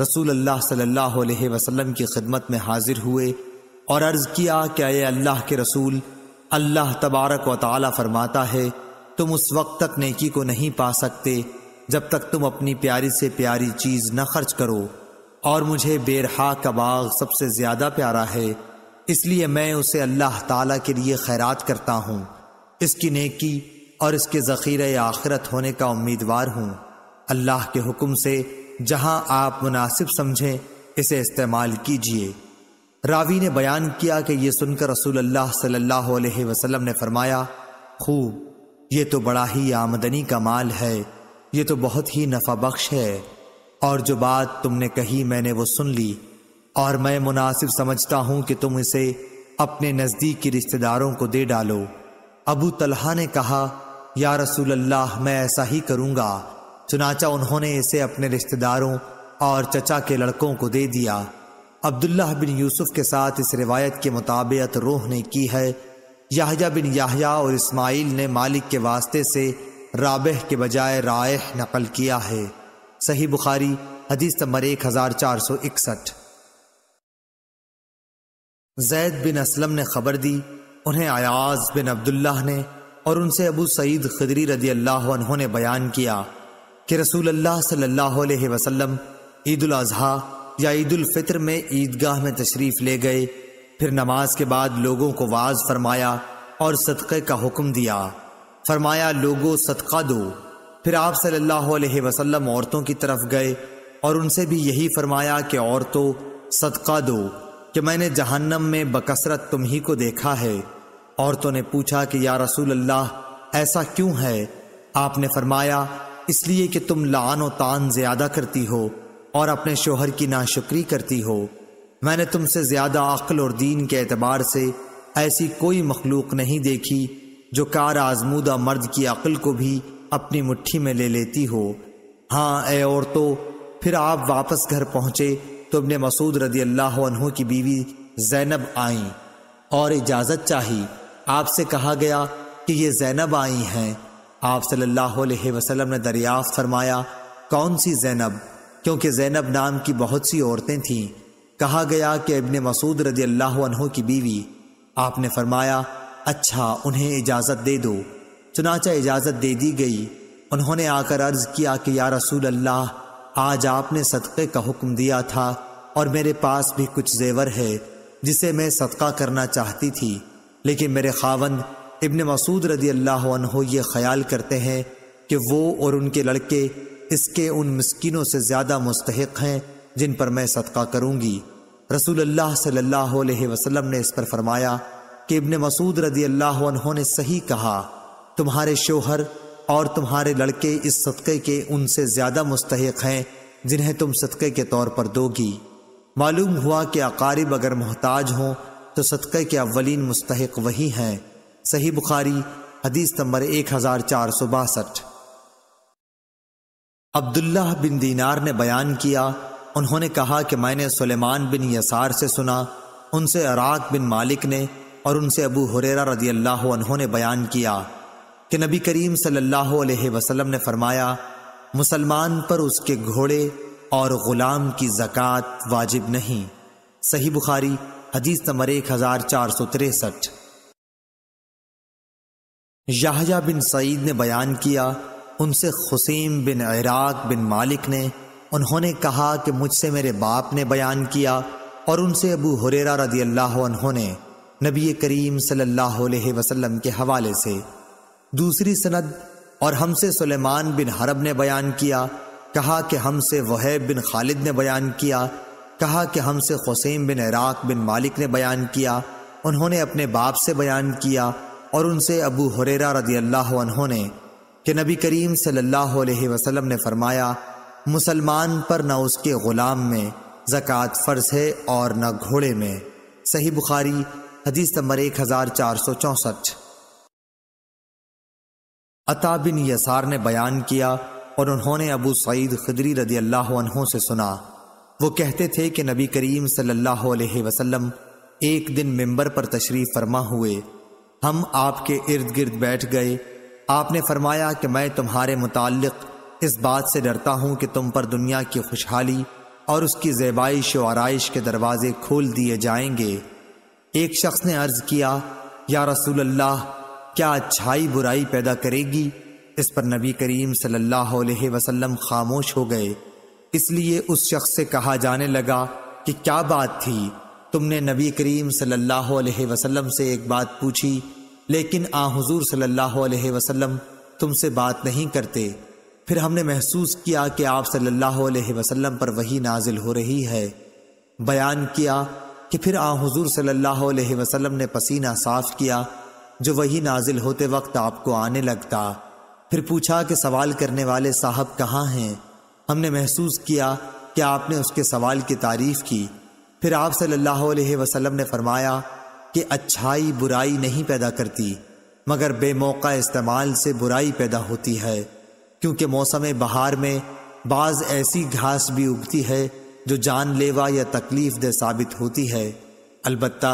रसूल अल्लाह सल्लल्लाहु अलैहि वसल्लम की खिदमत में हाजिर हुए और अर्ज़ किया क्या ये अल्लाह के रसूल अल्लाह तबारक व ताली फरमाता है तुम उस वक्त तक नेकी को नहीं पा सकते जब तक तुम अपनी प्यारी से प्यारी चीज न खर्च करो और मुझे बेरहा का बाग सबसे ज्यादा प्यारा है इसलिए मैं उसे अल्लाह ताला के लिए खैरात करता हूँ इसकी नेकी और इसके ज़ख़ीरे आखिरत होने का उम्मीदवार हूँ अल्लाह के हुक्म से जहाँ आप मुनासिब समझें इसे इस्तेमाल कीजिए रावी ने बयान किया कि यह सुनकर रसूल अल्लाह सल्लल्लाहु अलैहि वसल्लम ने फरमाया खूब ये तो बड़ा ही आमदनी का माल है ये तो बहुत ही नफा बख्श है और जो बात तुमने कही मैंने वो सुन ली और मैं मुनासिब समझता हूं कि तुम इसे अपने नज़दीक के रिश्तेदारों को दे डालो अबू तलहा ने कहा या रसूल अल्लाह मैं ऐसा ही करूंगा चुनाचा उन्होंने इसे अपने रिश्तेदारों और चचा के लड़कों को दे दिया अब्दुल्ला बिन यूसुफ के साथ इस रिवायत के मुताबिक रोह ने की है याहिया बिन याहिया और इस्माइल ने मालिक के वास्ते से राबह के बजाय रायह नकल किया है सही बुखारी हदीस नंबर एक हजार चार सौ इकसठ जैद बिन असलम ने खबर दी उन्हें अयाज बिन अब्दुल्लाह ने और उनसे अबू सईद खदरी रदी अल्लाह ने बयान किया कि रसूल अल्लाह सल्लल्लाहु अलैहि वसल्लम ईद उल अजहा या ईद उल फितर में ईदगाह में तशरीफ ले गए फिर नमाज के बाद लोगों को वाज फरमाया और सदक़े का हुक्म दिया फरमाया लोगो सदका दो फिर आप सल्लल्लाहु अलैहि वसल्लम औरतों की तरफ गए और उनसे भी यही फरमाया कि औरतों सदका दो कि मैंने जहन्नम में बकसरत तुम ही को देखा है औरतों ने पूछा कि या रसूल अल्लाह ऐसा क्यों है आपने फरमाया इसलिए कि तुम लान तान ज्यादा करती हो और अपने शोहर की नाशुक्री करती हो मैंने तुमसे ज्यादा अक्ल और दीन के एतबार से ऐसी कोई मखलूक नहीं देखी जो कार आजमूदा मर्द की अक्ल को भी अपनी मुट्ठी में ले लेती हो हाँ ए औरतों फिर आप वापस घर पहुंचे तो अपने मसूद रदी अल्लाह की बीवी जैनब आई और इजाज़त चाही आपसे कहा गया कि ये जैनब आई हैं आप सल्लल्लाहु अलैहि वसल्लम ने दरियाफ़ फरमाया कौन सी जैनब क्योंकि जैनब नाम की बहुत सी औरतें थीं कहा गया कि इबन मसूद रजी अल्लाह की बीवी आपने फरमाया अच्छा उन्हें इजाज़त दे दो चुनाचा इजाज़त दे दी गई उन्होंने आकर अर्ज़ किया कि या रसूल अल्लाह आज आपने सदक़े का हुक्म दिया था और मेरे पास भी कुछ जेवर है जिसे मैं सदका करना चाहती थी लेकिन मेरे खावंद इब्ने मसूद रदी अल्लाह ये ख्याल करते हैं कि वो और उनके लड़के इसके उन मस्किनों से ज़्यादा मुस्तक हैं जिन पर मैं सदका करूंगी रसूल अल्लाह सल्लल्लाहु अलैहि वसल्लम ने इस पर फरमाया कि इबन मसूद रदी अल्लाह ने सही कहा तुम्हारे शोहर और तुम्हारे लड़के इस सदक़े के उनसे ज़्यादा मुस्तक हैं जिन्हें तुम सदक़े के तौर पर दोगी मालूम हुआ कि अकारिब अगर मोहताज हों तो सदक़े के अव्वलिन मुस्तक वही हैं सही बुखारी हदीस नंबर एक हज़ार चार सौ बासठ अब्दुल्ला बिन दीनार ने बयान किया उन्होंने कहा कि मैंने सुलेमान बिन यसार से सुना उनसे अराक बिन मालिक ने और उनसे अबू हुरेरा रदी अल्लाह उन्होंने बयान किया कि नबी करीम सल्लल्लाहु अलैहि वसल्लम ने फरमाया मुसलमान पर उसके घोड़े और ग़ुलाम की ज़क़़त वाजिब नहीं सही बुखारी हदीस नंबर एक हज़ार चार सौ तिरसठ याहया बिन सईद ने बयान किया उनसे खुसीम बिन इराक बिन मालिक ने उन्होंने कहा कि मुझसे मेरे बाप ने बयान किया और उनसे अबू हुरेरा रदी अल्लाह ने नबी करीम सल्लल्लाहु अलैहि वसल्लम के हवाले से दूसरी सनद और हमसे सुलेमान बिन हरब ने बयान किया कहा कि हमसे वहैब बिन खालिद ने बयान किया कहा कि हमसे हुसैन बिन इराक बिन मालिक ने बयान किया उन्होंने अपने बाप से बयान किया और उनसे अबू हुरेरा रदी अल्लाह ने कि नबी करीम सल्लल्लाहु अलैहि वसल्लम ने फरमाया मुसलमान पर न उसके ग़ुलाम में ज़क़़त फ़र्ज है और न घोड़े में सही बुखारी हदीस नंबर एक हज़ार चार सौ चौंसठ अता बिन यसार ने बयान किया और उन्होंने अबू सईद खदरी रदी अल्लाह से सुना वो कहते थे कि नबी करीम सल्लल्लाहु अलैहि वसल्लम एक दिन मेंबर पर तशरीफ़ फरमा हुए हम आपके इर्द गिर्द बैठ गए आपने फरमाया कि मैं तुम्हारे मुतालिक़ इस बात से डरता हूं कि तुम पर दुनिया की खुशहाली और उसकी जेबाइश और आरइश के दरवाजे खोल दिए जाएंगे एक शख्स ने अर्ज किया या रसूल अल्लाह क्या अच्छाई बुराई पैदा करेगी इस पर नबी करीम सल्लल्लाहु अलैहि वसल्लम खामोश हो गए इसलिए उस शख्स से कहा जाने लगा कि क्या बात थी तुमने नबी करीम सल्लल्लाहु अलैहि वसल्लम से एक बात पूछी लेकिन आ हुजूर सल्लल्लाहु अलैहि वसल्लम तुमसे बात नहीं करते फिर हमने महसूस किया कि आप सल्लल्लाहु अलैहि वसल्लम पर वही नाजिल हो रही है बयान किया कि फिर आ हुजूर सल्लल्लाहु अलैहि वसल्लम ने पसीना साफ किया जो वही नाजिल होते वक्त आपको आने लगता फिर पूछा कि सवाल करने वाले साहब कहाँ हैं हमने महसूस किया कि आपने उसके सवाल की तारीफ की फिर आप सल्लल्लाहु अलैहि वसल्लम ने फरमाया कि अच्छाई बुराई नहीं पैदा करती मगर बेमौका इस्तेमाल से बुराई पैदा होती है क्योंकि मौसम बहार में बाज ऐसी घास भी उगती है जो जानलेवा या तकलीफ दह साबित होती है अलबत्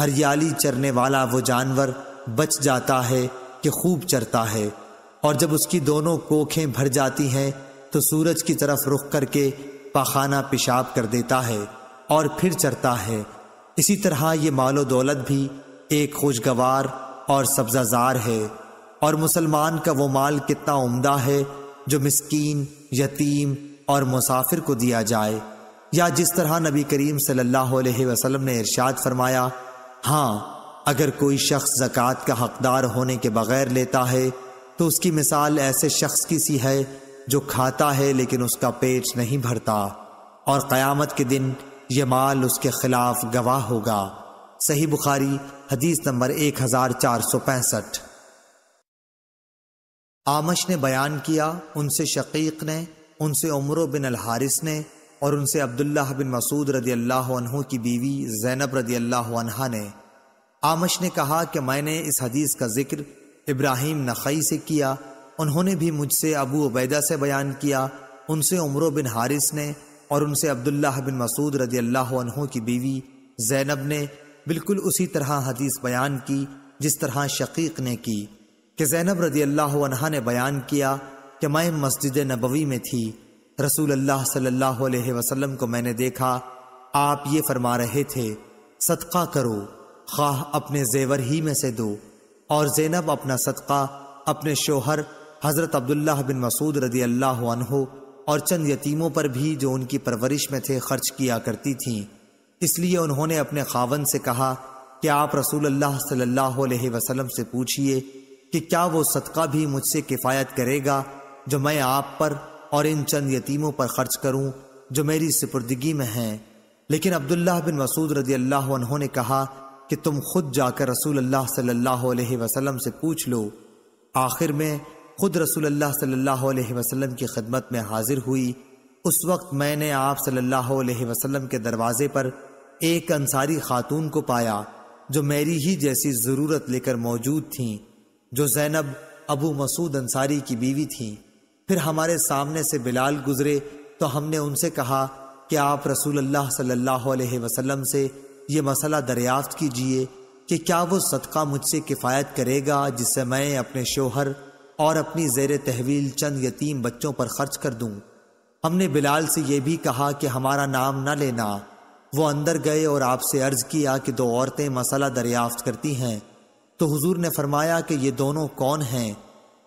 हरियाली चरने वाला वो जानवर बच जाता है कि खूब चरता है और जब उसकी दोनों कोखें भर जाती हैं तो सूरज की तरफ रुख करके पाखाना पेशाब कर देता है और फिर चरता है इसी तरह ये मालो दौलत भी एक खुशगवार और सब्जाजार है और मुसलमान का वो माल कितना उम्दा है जो मिसकीन यतीम और मुसाफिर को दिया जाए या जिस तरह नबी करीम सल्लल्लाहु अलैहि वसल्लम ने इरशाद फरमाया हाँ अगर कोई शख्स ज़क़़त का हकदार होने के बगैर लेता है तो उसकी मिसाल ऐसे शख्स की सी है जो खाता है लेकिन उसका पेट नहीं भरता और क़यामत के दिन यह माल उसके खिलाफ गवाह होगा सही बुखारी हदीस नंबर एक हज़ार चार सौ पैंसठ आमश ने बयान किया उनसे शकीक ने उनसे उम्र बिन अलहारिस ने और उनसे अब्दुल्ला बिन मसूद रदी अल्लाह की बीवी जैनब रदी अल्लाह ने आमश ने कहा कि मैंने इस हदीस का जिक्र इब्राहिम नखई से किया उन्होंने भी मुझसे अबू अबैदा से बयान किया उनसे उम्र बिन हारिस ने और उनसे अब्दुल्ला बिन मसूद रदी अल्लाह की बीवी जैनब ने बिल्कुल उसी तरह हदीस बयान की जिस तरह शकीक ने की कि जैनब रदी अल्लाह ने बयान किया कि मैं मस्जिद नबवी में थी रसूल अल्लाह सल्लल्लाहु अलैहि वसल्लम को मैंने देखा आप ये फरमा रहे थे सदका करो खाह अपने जेवर ही में से दो और जैनब अपना सदका अपने शोहर हज़रत अब्दुल्लाह बिन मसूद रदी अल्लाह और चंद यतीमों पर भी जो उनकी परवरिश में थे खर्च किया करती थीं इसलिए उन्होंने अपने खावन से कहा कि आप रसूल अल्लाह सल्लल्लाहु अलैहि वसल्लम से पूछिए कि क्या वो सदका भी मुझसे किफ़ायत करेगा जो मैं आप पर और इन चंद यतीमों पर खर्च करूं जो मेरी सिपुर्दगी में हैं लेकिन अब्दुल्लाह बिन मसूद रजी अल्लाह ने कहा कि तुम खुद जाकर रसूल अल्लाह सल्लल्लाहु अलैहि वसल्लम से पूछ लो आखिर में खुद रसूल अल्लाह सल्लल्लाहु अलैहि वसल्लम की खदमत में हाजिर हुई उस वक्त मैंने आप सल्लल्लाहु अलैहि वसल्लम के दरवाजे पर एक अंसारी खातून को पाया जो मेरी ही जैसी ज़रूरत लेकर मौजूद थीं जो जैनब अबू मसूद अंसारी की बीवी थीं फिर हमारे सामने से बिलाल गुजरे तो हमने उनसे कहा कि आप रसूल अल्लाह सल्लल्लाहु अलैहि वसल्लम से ये मसला दरियाफ्त कीजिए कि क्या वो सदका मुझसे किफ़ायत करेगा जिससे मैं अपने शोहर और अपनी जेर तहवील चंद यतीम बच्चों पर खर्च कर दूँ हमने बिलाल से यह भी कहा कि हमारा नाम न लेना वो अंदर गए और आपसे अर्ज किया कि दो औरतें मसला दरियाफ्त करती हैं तो हुजूर ने फरमाया कि ये दोनों कौन हैं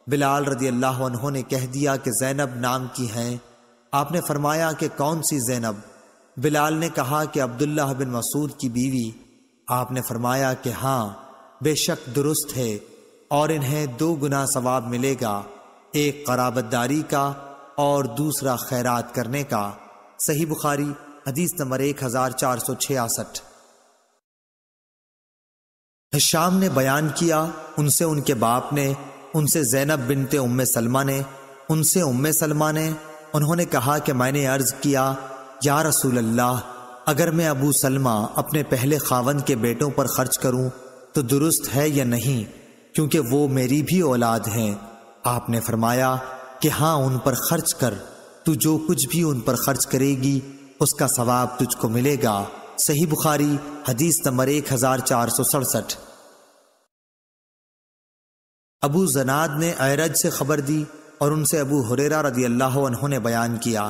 बिलाल रदी अल्लाह उन्होंने कह दिया कि जैनब नाम की हैं आपने फरमाया कि कौन सी जैनब बिलाल ने कहा कि अब्दुल्लाह बिन मसूद की बीवी आपने फरमाया कि हाँ बेशक दुरुस्त है और इन्हें दो गुना सवाब मिलेगा एक कराबतदारी का और दूसरा खैरात करने का सही बुखारी हदीस नंबर एक हजार चार सौ छियासठ हिशाम ने बयान किया उनसे उनके बाप ने उनसे जैनब बिनते उम्म सलमा ने उनसे उम्म सलमा ने उन्होंने कहा कि मैंने अर्ज किया या रसूल अल्लाह अगर मैं अबू सलमा अपने पहले खावन के बेटों पर खर्च करूं तो दुरुस्त है या नहीं क्योंकि वो मेरी भी औलाद हैं आपने फरमाया कि हाँ उन पर खर्च कर तू जो कुछ भी उन पर खर्च करेगी उसका सवाब तुझको मिलेगा सही बुखारी हदीस नंबर एक हजार चार सौ सड़सठ अबू जनाद ने अरज से खबर दी और उनसे अबू हुरेरा रदी अल्लाह ने बयान किया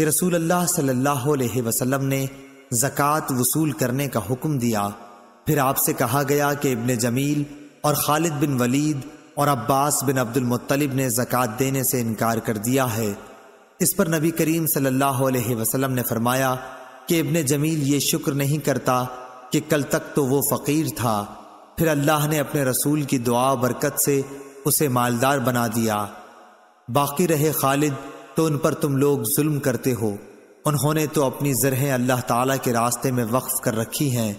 कि रसूल अल्लाह सल्लल्लाहु अलैहि वसल्लम ने ज़क़़त वसूल करने का हुक्म दिया फिर आपसे कहा गया कि इब्ने जमील और खालिद बिन वलीद और अब्बास बिन अब्दुल मुत्तलिब ने ज़क़़त देने से इनकार कर दिया है इस पर नबी करीम सल्लल्लाहु अलैहि वसल्लम ने फरमाया कि इब्ने जमील ये शुक्र नहीं करता कि कल तक तो वो फ़कीर था फिर अल्लाह ने अपने रसूल की दुआ बरकत से उसे मालदार बना दिया बाकी रहे खालिद तो उन पर तुम लोग जुल्म करते हो उन्होंने तो अपनी जरहें अल्लाह ताला के रास्ते में वक्फ कर रखी हैं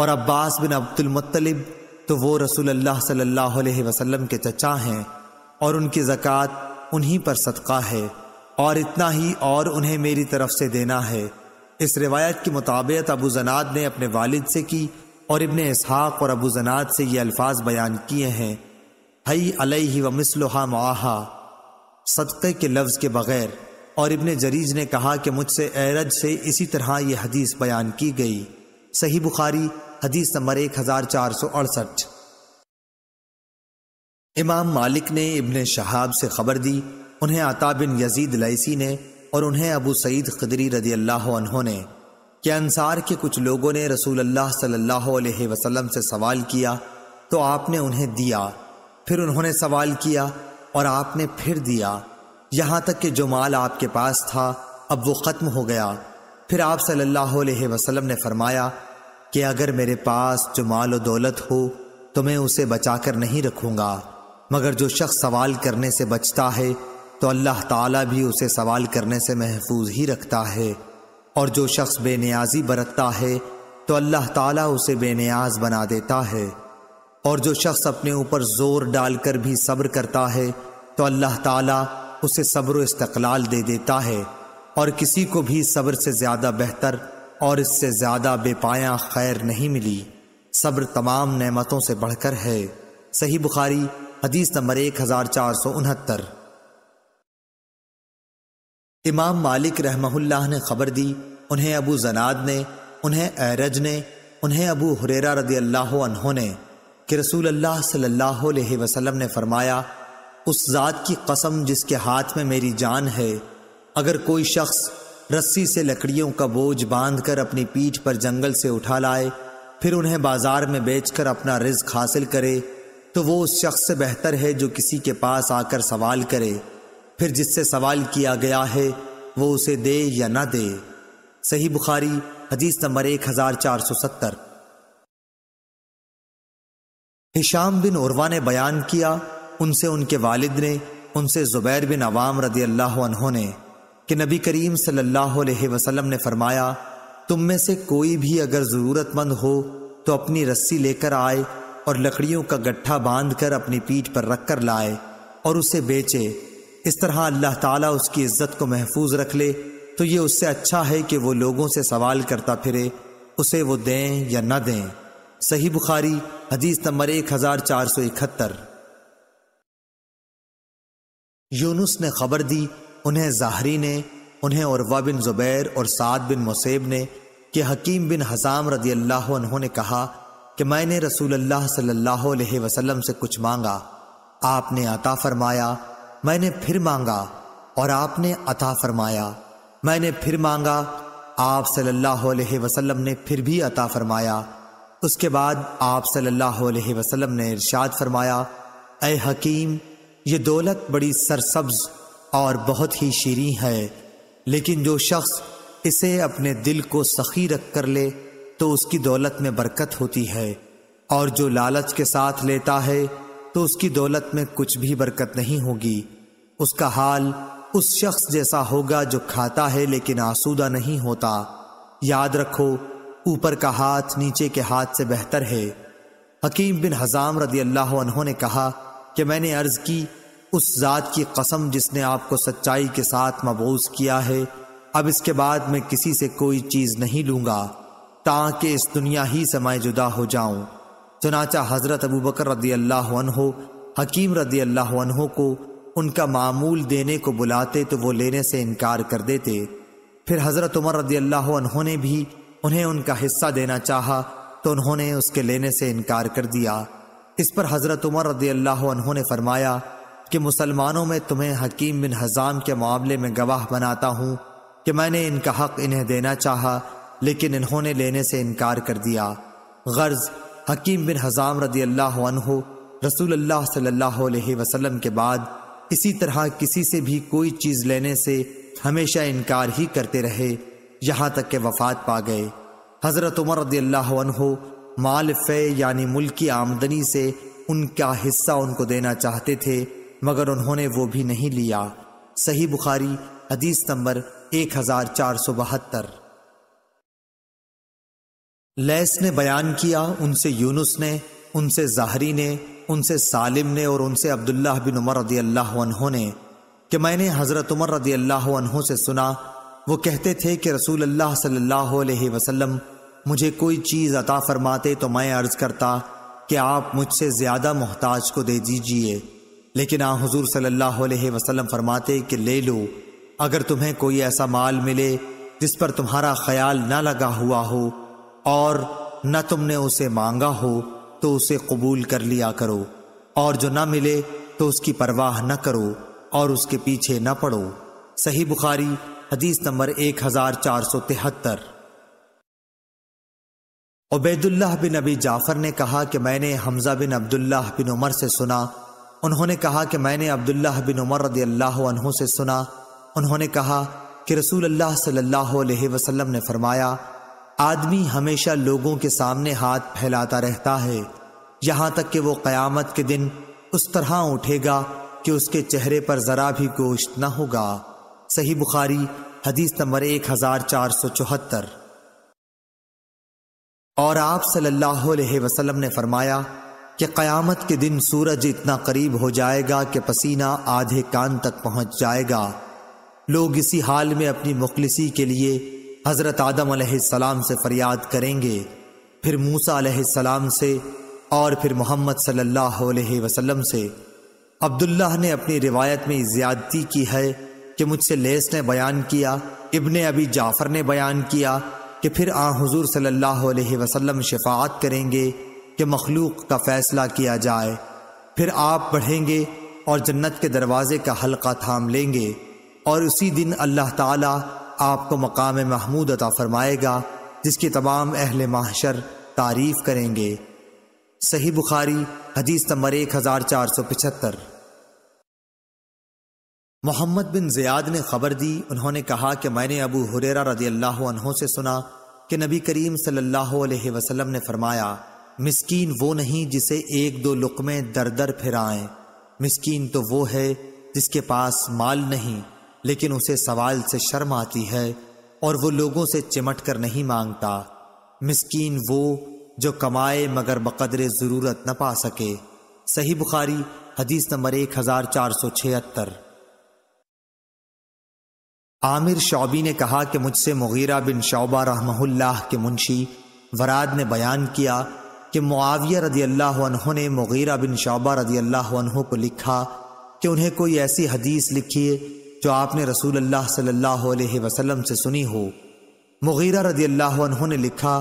और अब्बास बिन अब्दुलमतलब तो वो रसूल अल्लाह सल्लल्लाहु अलैहि वसल्लम के चचा हैं और उनकी ज़क़़त उन्हीं पर सदका है और इतना ही और उन्हें मेरी तरफ से देना है इस रिवायत की मुताबियत अबू जनाद ने अपने वालिद से की और इबन इसहाक और अबू जनाद से ये अल्फाज बयान किए हैं हई ही व मिसलहा माहा सदक़े के लफ्ज़ के बग़ैर और इबन जरीज ने कहा कि मुझसे एरज से इसी तरह ये हदीस बयान की गई सही बुखारी हदीस नंबर एक हज़ार चार सौ अड़सठ इमाम मालिक ने इबन शहाब से खबर दी उन्हें आता बिन यजीद लैसी ने और उन्हें अबू सईद खदरी रदी अल्लाह ने कि अनसार के कुछ लोगों ने रसूल अल्लाह सल्लल्लाहु अलैहि वसल्लम से सवाल किया तो आपने उन्हें दिया फिर उन्होंने सवाल किया और आपने फिर दिया यहाँ तक कि जो माल आपके पास था अब वो ख़त्म हो गया फिर आप सल्लल्लाहु अलैहि वसल्लम ने फरमाया कि अगर मेरे पास जो माल और दौलत हो तो मैं उसे बचा नहीं रखूँगा मगर जो शख्स सवाल करने से बचता है तो अल्लाह ताला भी उसे सवाल करने से महफूज ही रखता है और जो शख्स बेनियाजी बरतता है तो अल्लाह ताला उसे बेनियाज बना देता है और जो शख्स अपने ऊपर जोर डालकर भी सब्र करता है तो अल्लाह ताला उसे सब्र इस्तकलाल दे देता है और किसी को भी सब्र से ज़्यादा बेहतर और इससे ज़्यादा बेपाया खैर नहीं मिली सब्र तमाम नेमतों से बढ़कर है सही बुखारी हदीस नंबर एक हज़ार चार सौ उनहत्तर इमाम मालिक रहमहुल्लाह ने खबर दी उन्हें अबू जनाद ने उन्हें एरज ने उन्हें अबू हुरेरा रदी अल्लाह ने कि रसूल अल्लाह सल्लल्लाहु अलैहि वसल्लम ने फरमाया उस ज़ात की कसम जिसके हाथ में मेरी जान है अगर कोई शख्स रस्सी से लकड़ियों का बोझ बांध कर अपनी पीठ पर जंगल से उठा लाए फिर उन्हें बाजार में बेचकर अपना रिज्क हासिल करे तो वो उस शख्स से बेहतर है जो किसी के पास आकर सवाल करे फिर जिससे सवाल किया गया है वो उसे दे या ना दे सही बुखारी हदीस नंबर एक हजार चार सौ सत्तर हिशाम बिन उर्वा ने बयान किया उनसे उनके वालिद ने उनसे जुबैर बिन अवाम रदी अल्लाह ने कि नबी करीम सल्लल्लाहु अलैहि वसल्लम ने फरमाया तुम में से कोई भी अगर ज़रूरतमंद हो तो अपनी रस्सी लेकर आए और लकड़ियों का गट्ठा बांधकर अपनी पीठ पर रखकर लाए और उसे बेचे इस तरह अल्लाह ताला उसकी इज्जत को महफूज रख ले तो ये उससे अच्छा है कि वो लोगों से सवाल करता फिरे उसे वो दें या न दें सही बुखारी हदीस नंबर एक हजार चार सौ इकहत्तर यूनुस ने खबर दी उन्हें जाहरी ने उन्हें औरवा बिन जुबैर और साद बिन मुसेब ने कि हकीम बिन हजाम रदी अल्लाह उन्होंने कहा कि मैंने रसूल अल्लाह सल्लल्लाहु अलैहि वसल्लम से कुछ मांगा आपने अता फरमाया मैंने फिर मांगा और आपने अता फरमाया मैंने फिर मांगा आप सल्लल्लाहु अलैहि वसल्लम ने फिर भी अता फरमाया उसके बाद आप सल्लल्लाहु अलैहि वसल्लम ने इरशाद फरमाया ए हकीम ये दौलत बड़ी सरसब्ज और बहुत ही शीरी है लेकिन जो शख्स इसे अपने दिल को सखी रख कर ले तो उसकी दौलत में बरकत होती है और जो लालच के साथ लेता है तो उसकी दौलत में कुछ भी बरकत नहीं होगी उसका हाल उस शख्स जैसा होगा जो खाता है लेकिन आसूदा नहीं होता याद रखो ऊपर का हाथ नीचे के हाथ से बेहतर है हकीम बिन हजाम रदी अल्लाह ने कहा कि मैंने अर्ज की उस ज़ात की कसम जिसने आपको सच्चाई के साथ मबूस किया है अब इसके बाद मैं किसी से कोई चीज़ नहीं लूंगा ताकि इस दुनिया ही से मैं जुदा हो जाऊं चुनाचा हज़रत अबू बकर रदी अल्लाह अनहो हकीम रदी अल्लाह अनहो को उनका मामूल देने को बुलाते तो वो लेने से इनकार कर देते फिर हज़रत उमर रदी अल्लाह ने भी उन्हें उनका हिस्सा देना चाहा तो उन्होंने उसके लेने से इनकार कर दिया इस पर हज़रत उमर रदी अल्लाह ने फरमाया कि मुसलमानों में तुम्हें हकीम बिन हज़ाम के मामले में गवाह बनाता हूँ कि मैंने इनका हक इन्हें देना चाहा लेकिन इन्होंने लेने से इनकार कर दिया गर्ज़ हकीम बिन हज़ाम रदी अल्लाह रसूल अल्लाह सल्लल्लाहु अलैहि वसल्लम के बाद इसी तरह किसी से भी कोई चीज़ लेने से हमेशा इनकार ही करते रहे यहाँ तक के वफात पा गए हज़रत उमर रदी अल्लाह माल फे यानी मुल्क की आमदनी से उनका हिस्सा उनको देना चाहते थे मगर उन्होंने वो भी नहीं लिया सही बुखारी हदीस नंबर एक हज़ार चार सौ बहत्तर लैस ने बयान किया उनसे यूनुस ने उनसे जाहरी ने उनसे सालिम ने और उनसे अब्दुल्लाह बिन उमर रदी अल्लाह ने कि मैंने हज़रत उमर रदी अल्लाह से सुना वो कहते थे कि रसूल अल्लाह सल्लल्लाहु अलैहि वसल्लम मुझे कोई चीज़ अता फरमाते तो मैं अर्ज़ करता कि आप मुझसे ज़्यादा मोहताज को दे दीजिए लेकिन आ हाँ, हजूर सल्लल्लाहु वसलम फरमाते कि ले लो अगर तुम्हें कोई ऐसा माल मिले जिस पर तुम्हारा ख्याल ना लगा हुआ हो और न तुमने उसे मांगा हो तो उसे कबूल कर लिया करो और जो न मिले तो उसकी परवाह न करो और उसके पीछे न पड़ो सही बुखारी हदीस नंबर एक हजार चार सौ तिहत्तर उबैदुल्लाह बिन अबी जाफर ने कहा कि मैंने हमजा बिन अब्दुल्लाह बिन उमर से सुना उन्होंने कहा कि मैंने अब्दुल्लाह बिन उमर रदी अल्लाह से सुना उन्होंने कहा कि रसूल अल्लाह सल्लल्लाहु अलैहि वसल्लम ने फरमाया आदमी हमेशा लोगों के सामने हाथ फैलाता रहता है यहां तक कि वो कयामत के दिन उस तरह उठेगा कि उसके चेहरे पर जरा भी गोश्त न होगा सही बुखारी हदीस नंबर एक हजार चार सौ चौहत्तर और आप सल्लल्लाहु अलैहि वसल्लम ने फरमाया कि कयामत के दिन सूरज इतना करीब हो जाएगा कि पसीना आधे कान तक पहुंच जाएगा लोग इसी हाल में अपनी मुखलिसी के लिए हज़रत आदम सलाम से फ़रियाद करेंगे फिर मूसा सलाम से और फिर मोहम्मद सल्लल्लाहु अलैहि वसल्लम से अब्दुल्लाह ने अपनी रिवायत में ज़्यादती की है कि मुझसे लेस ने बयान किया इबन अभी जाफ़र ने बयान किया कि फिर आ हजूर सल्लल्लाहु अलैहि वसल्लम करेंगे कि मखलूक का फ़ैसला किया जाए फिर आप बढ़ेंगे और जन्नत के दरवाज़े का हल्का थाम लेंगे और उसी दिन अल्लाह ताला आपको मकाम महमूद अता फरमाएगा जिसकी तमाम अहल माहशर तारीफ करेंगे सही बुखारी हदीस नंबर एक हज़ार चार सौ पिछहत्तर मोहम्मद बिन ज़ियाद ने खबर दी उन्होंने कहा कि मैंने अबू हुरेरा रदी अल्लाह से सुना कि नबी करीम सल्लल्लाहु अलैहि वसल्लम ने फरमाया मिस्कीन वो नहीं जिसे एक दो लुकमे दर दर फिराएं मिस्कीन तो वो है जिसके पास माल नहीं लेकिन उसे सवाल से शर्म आती है और वो लोगों से चिमट कर नहीं मांगता मिस्कीन वो जो कमाए मगर बकदर ज़रूरत न पा सके सही बुखारी हदीस नंबर एक हज़ार चार सौ छिहत्तर आमिर शौबी ने कहा कि मुझसे मुगीरा बिन शौबा रहमहुल्लाह के मुंशी वराद ने बयान किया कि मुआविया रदी अल्लाह ने मुगीरा बिन शौबा रदी अल्लाह को लिखा कि उन्हें कोई ऐसी हदीस लिखी जो आपने रसूल अल्लाह सल्लल्लाहु अलैहि वसल्लम से सुनी हो मुगीरा रदी अल्लाह ने लिखा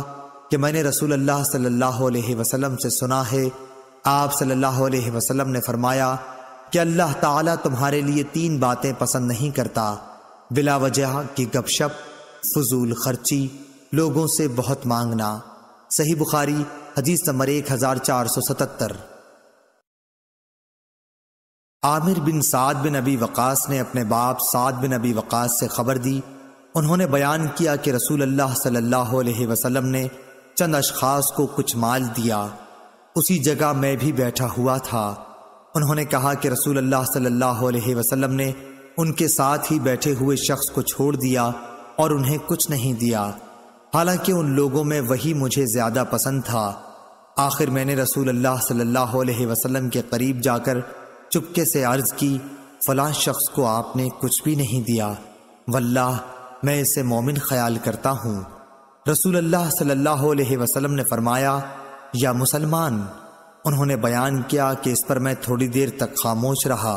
कि मैंने रसूल अल्लाह सल्लल्लाहु अलैहि वसल्लम से सुना है आप सल्लल्लाहु अलैहि वसल्लम ने फरमाया कि अल्लाह ताला तुम्हारे लिए तीन बातें पसंद नहीं करता बिला वजह की गपशप फजूल खर्ची लोगों से बहुत मांगना सही बुखारी हदीस नंबर एक हजार चार सौ सतहत्तर आमिर बिन साद बिन अबी वक़ास ने अपने बाप साद बिन अबी वक़ास से ख़बर दी उन्होंने बयान किया कि रसूल अल्लाह सल्लल्लाहु अलैहि वसल्लम ने चंद अशखास को कुछ माल दिया उसी जगह मैं भी बैठा हुआ था उन्होंने कहा कि रसूल अल्लाह सल्लल्लाहु अलैहि वसल्लम ने उनके साथ ही बैठे हुए शख्स को छोड़ दिया और उन्हें कुछ नहीं दिया हालांकि उन लोगों में वही मुझे ज़्यादा पसंद था आखिर मैंने रसूल अल्लाह सल्लल्लाहु अलैहि वसल्लम के करीब जाकर चुपके से अर्ज की फला शख्स को आपने कुछ भी नहीं दिया वल्लाह मैं इसे मोमिन ख्याल करता हूँ रसूल अल्लाह सल्लल्लाहु अलैहि वसल्लम ने फरमाया या मुसलमान उन्होंने बयान किया कि इस पर मैं थोड़ी देर तक खामोश रहा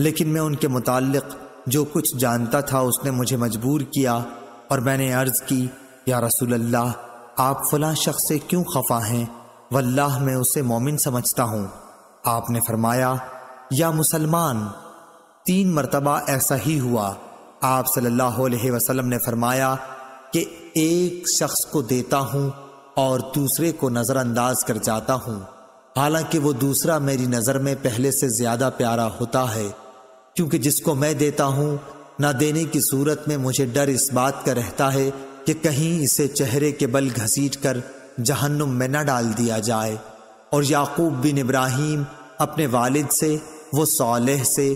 लेकिन मैं उनके मुतालिक जो कुछ जानता था उसने मुझे मजबूर किया और मैंने अर्ज की या रसूल अल्लाह आप फला शख्स से क्यों खफा हैं वल्लाह मैं उसे मोमिन समझता हूँ आपने फरमाया या मुसलमान तीन मरतबा ऐसा ही हुआ आप सल्लल्लाहु अलैहि वसल्लम ने फरमाया कि एक शख्स को देता हूँ और दूसरे को नज़रअंदाज कर जाता हूँ हालांकि वो दूसरा मेरी नज़र में पहले से ज़्यादा प्यारा होता है क्योंकि जिसको मैं देता हूँ ना देने की सूरत में मुझे डर इस बात का रहता है कि कहीं इसे चेहरे के बल घसीट कर जहन्नुम में न डाल दिया जाए और याकूब बिन इब्राहिम अपने वालिद से वो सालेह से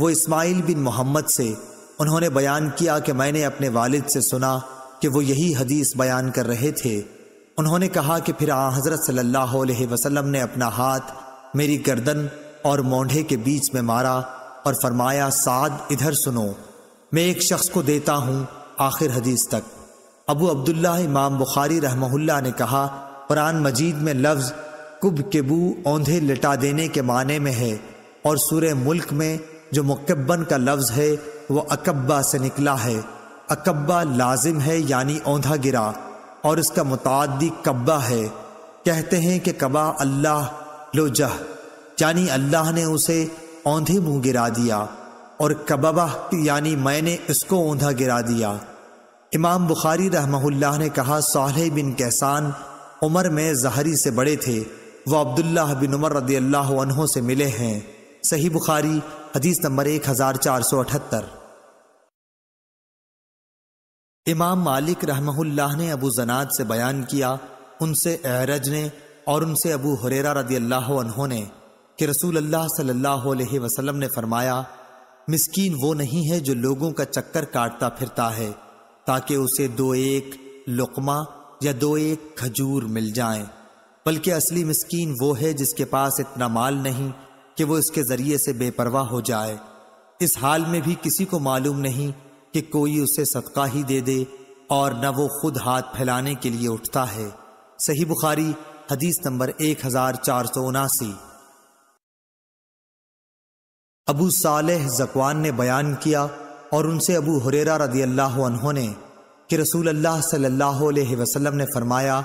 वो इस्माइल बिन मोहम्मद से उन्होंने बयान किया कि मैंने अपने वालिद से सुना कि वो यही हदीस बयान कर रहे थे उन्होंने कहा कि फिर आ हज़रत सल्लल्लाहु अलैहि वसल्लम ने अपना हाथ मेरी गर्दन और मोंढे के बीच में मारा और फरमाया साद इधर सुनो मैं एक शख्स को देता हूँ आखिर हदीस तक अबू अब्दुल्ला इमाम बुखारी रहमहुल्ला ने कहा कुरान मजीद में लफ्ज़ कुब केबू औंधे लिटा देने के माने में है और सूर्य मुल्क में जो मुकबन का लफ्ज़ है वो अकब्बा से निकला है अकब्बा लाजिम है यानी औंधा गिरा और इसका मुतदी कब्बा है कहते हैं कि कबा अल्लाह लोजह यानी अल्लाह ने उसे औंधे मुँह गिरा दिया और कबबा यानी मैंने इसको औंधा गिरा दिया इमाम बुखारी रहमहुल्लाह ने कहा साल बिन कैसान उमर में जहरी से बड़े थे वह अब्दुल्ला बिन उमर रदी अल्लाह से मिले हैं सही बुखारी हदीस नंबर एक हज़ार चार सौ अठहत्तर इमाम मालिक रहमहुल्लाह ने अबू जनाद से बयान किया उनसे एरज ने और उनसे अबू हुरेरा रदी अल्लाह ने कि रसूल अल्लाह सल्लल्लाहु अलैहि वसल्लम ने फरमाया मिस्कीन वो नहीं है जो लोगों का चक्कर काटता फिरता है ताकि उसे दो एक लुकमा या दो एक खजूर मिल जाए बल्कि असली मिस्कीन वो है जिसके पास इतना माल नहीं कि वो इसके जरिए से बेपरवाह हो जाए इस हाल में भी किसी को मालूम नहीं कि कोई उसे सदका ही दे दे और न वो खुद हाथ फैलाने के लिए उठता है सही बुखारी हदीस नंबर एक हजार चार सौ उनासी अबू साल जकवान ने बयान किया और उनसे अबू हुरेरा रदी अल्लाह ने कि रसूल अल्लाह सल्लल्लाहु अलैहि वसल्लम ने फरमाया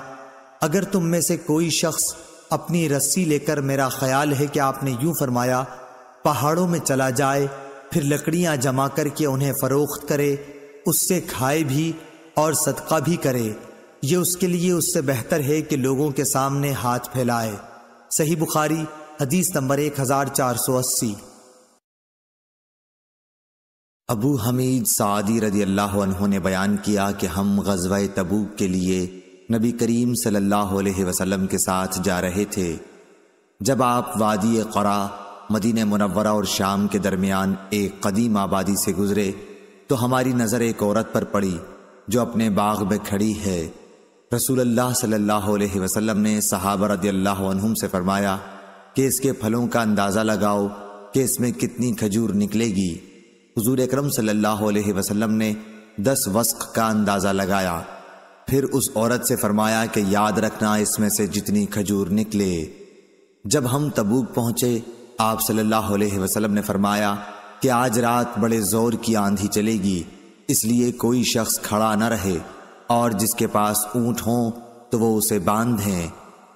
अगर तुम में से कोई शख्स अपनी रस्सी लेकर मेरा ख्याल है कि आपने यूं फरमाया पहाड़ों में चला जाए फिर लकड़ियां जमा करके उन्हें फरोख्त करे उससे खाए भी और सदका भी करे ये उसके लिए उससे बेहतर है कि लोगों के सामने हाथ फैलाए सही बुखारी हदीस नंबर एक हजार चार सौ अस्सी अबू हमीद सादी रजी अल्लाह ने बयान किया कि हम गजवा तबूक के लिए नबी करीम सल्लल्लाहु अलैहि वसल्लम के साथ जा रहे थे जब आप वादी क़रा मदीन मुनवरा और शाम के दरमियान एक कदीम आबादी से गुजरे तो हमारी नज़र एक औरत पर पड़ी जो अपने बाग में खड़ी है रसूल सल्ह सल्लल्लाहु अलैहि वसल्लम ने सहाबर रदी से फरमाया कि इसके फलों का अंदाज़ा लगाओ कि इसमें कितनी खजूर निकलेगी हजूर अक्रम सल्ला वसलम ने दस वस्क का अंदाज़ा लगाया फिर उस औरत से फरमाया कि याद रखना इसमें से जितनी खजूर निकले जब हम तबूक पहुंचे आप सल्लल्लाहु अलैहि वसल्लम ने फरमाया कि आज रात बड़े ज़ोर की आंधी चलेगी इसलिए कोई शख्स खड़ा न रहे और जिसके पास ऊँट हो तो वो उसे बांधें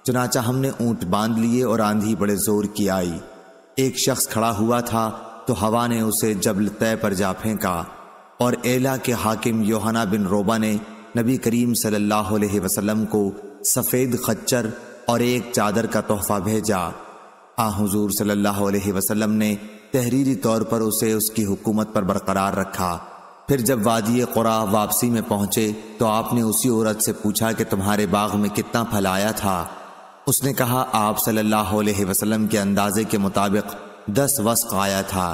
चुनाचा हमने ऊंट बांध लिए और आंधी बड़े ज़ोर की आई एक शख्स खड़ा हुआ था तो हवा ने उसे जबल तय पर जा फेंका और एला के हाकिम योहाना बिन रोबा ने नबी करीम सल्लल्लाहु अलैहि वसल्लम को सफ़ेद खच्चर और एक चादर का तोहफा भेजा आ हजूर सल्लल्लाहु अलैहि वसल्लम ने तहरीरी तौर पर उसे उसकी हुकूमत पर बरकरार रखा फिर जब वादी कुरा वापसी में पहुंचे तो आपने उसी औरत से पूछा कि तुम्हारे बाग में कितना फल आया था उसने कहा आप सल्लल्लाहु अलैहि वसल्लम के अंदाजे के मुताबिक दस वस्क आया था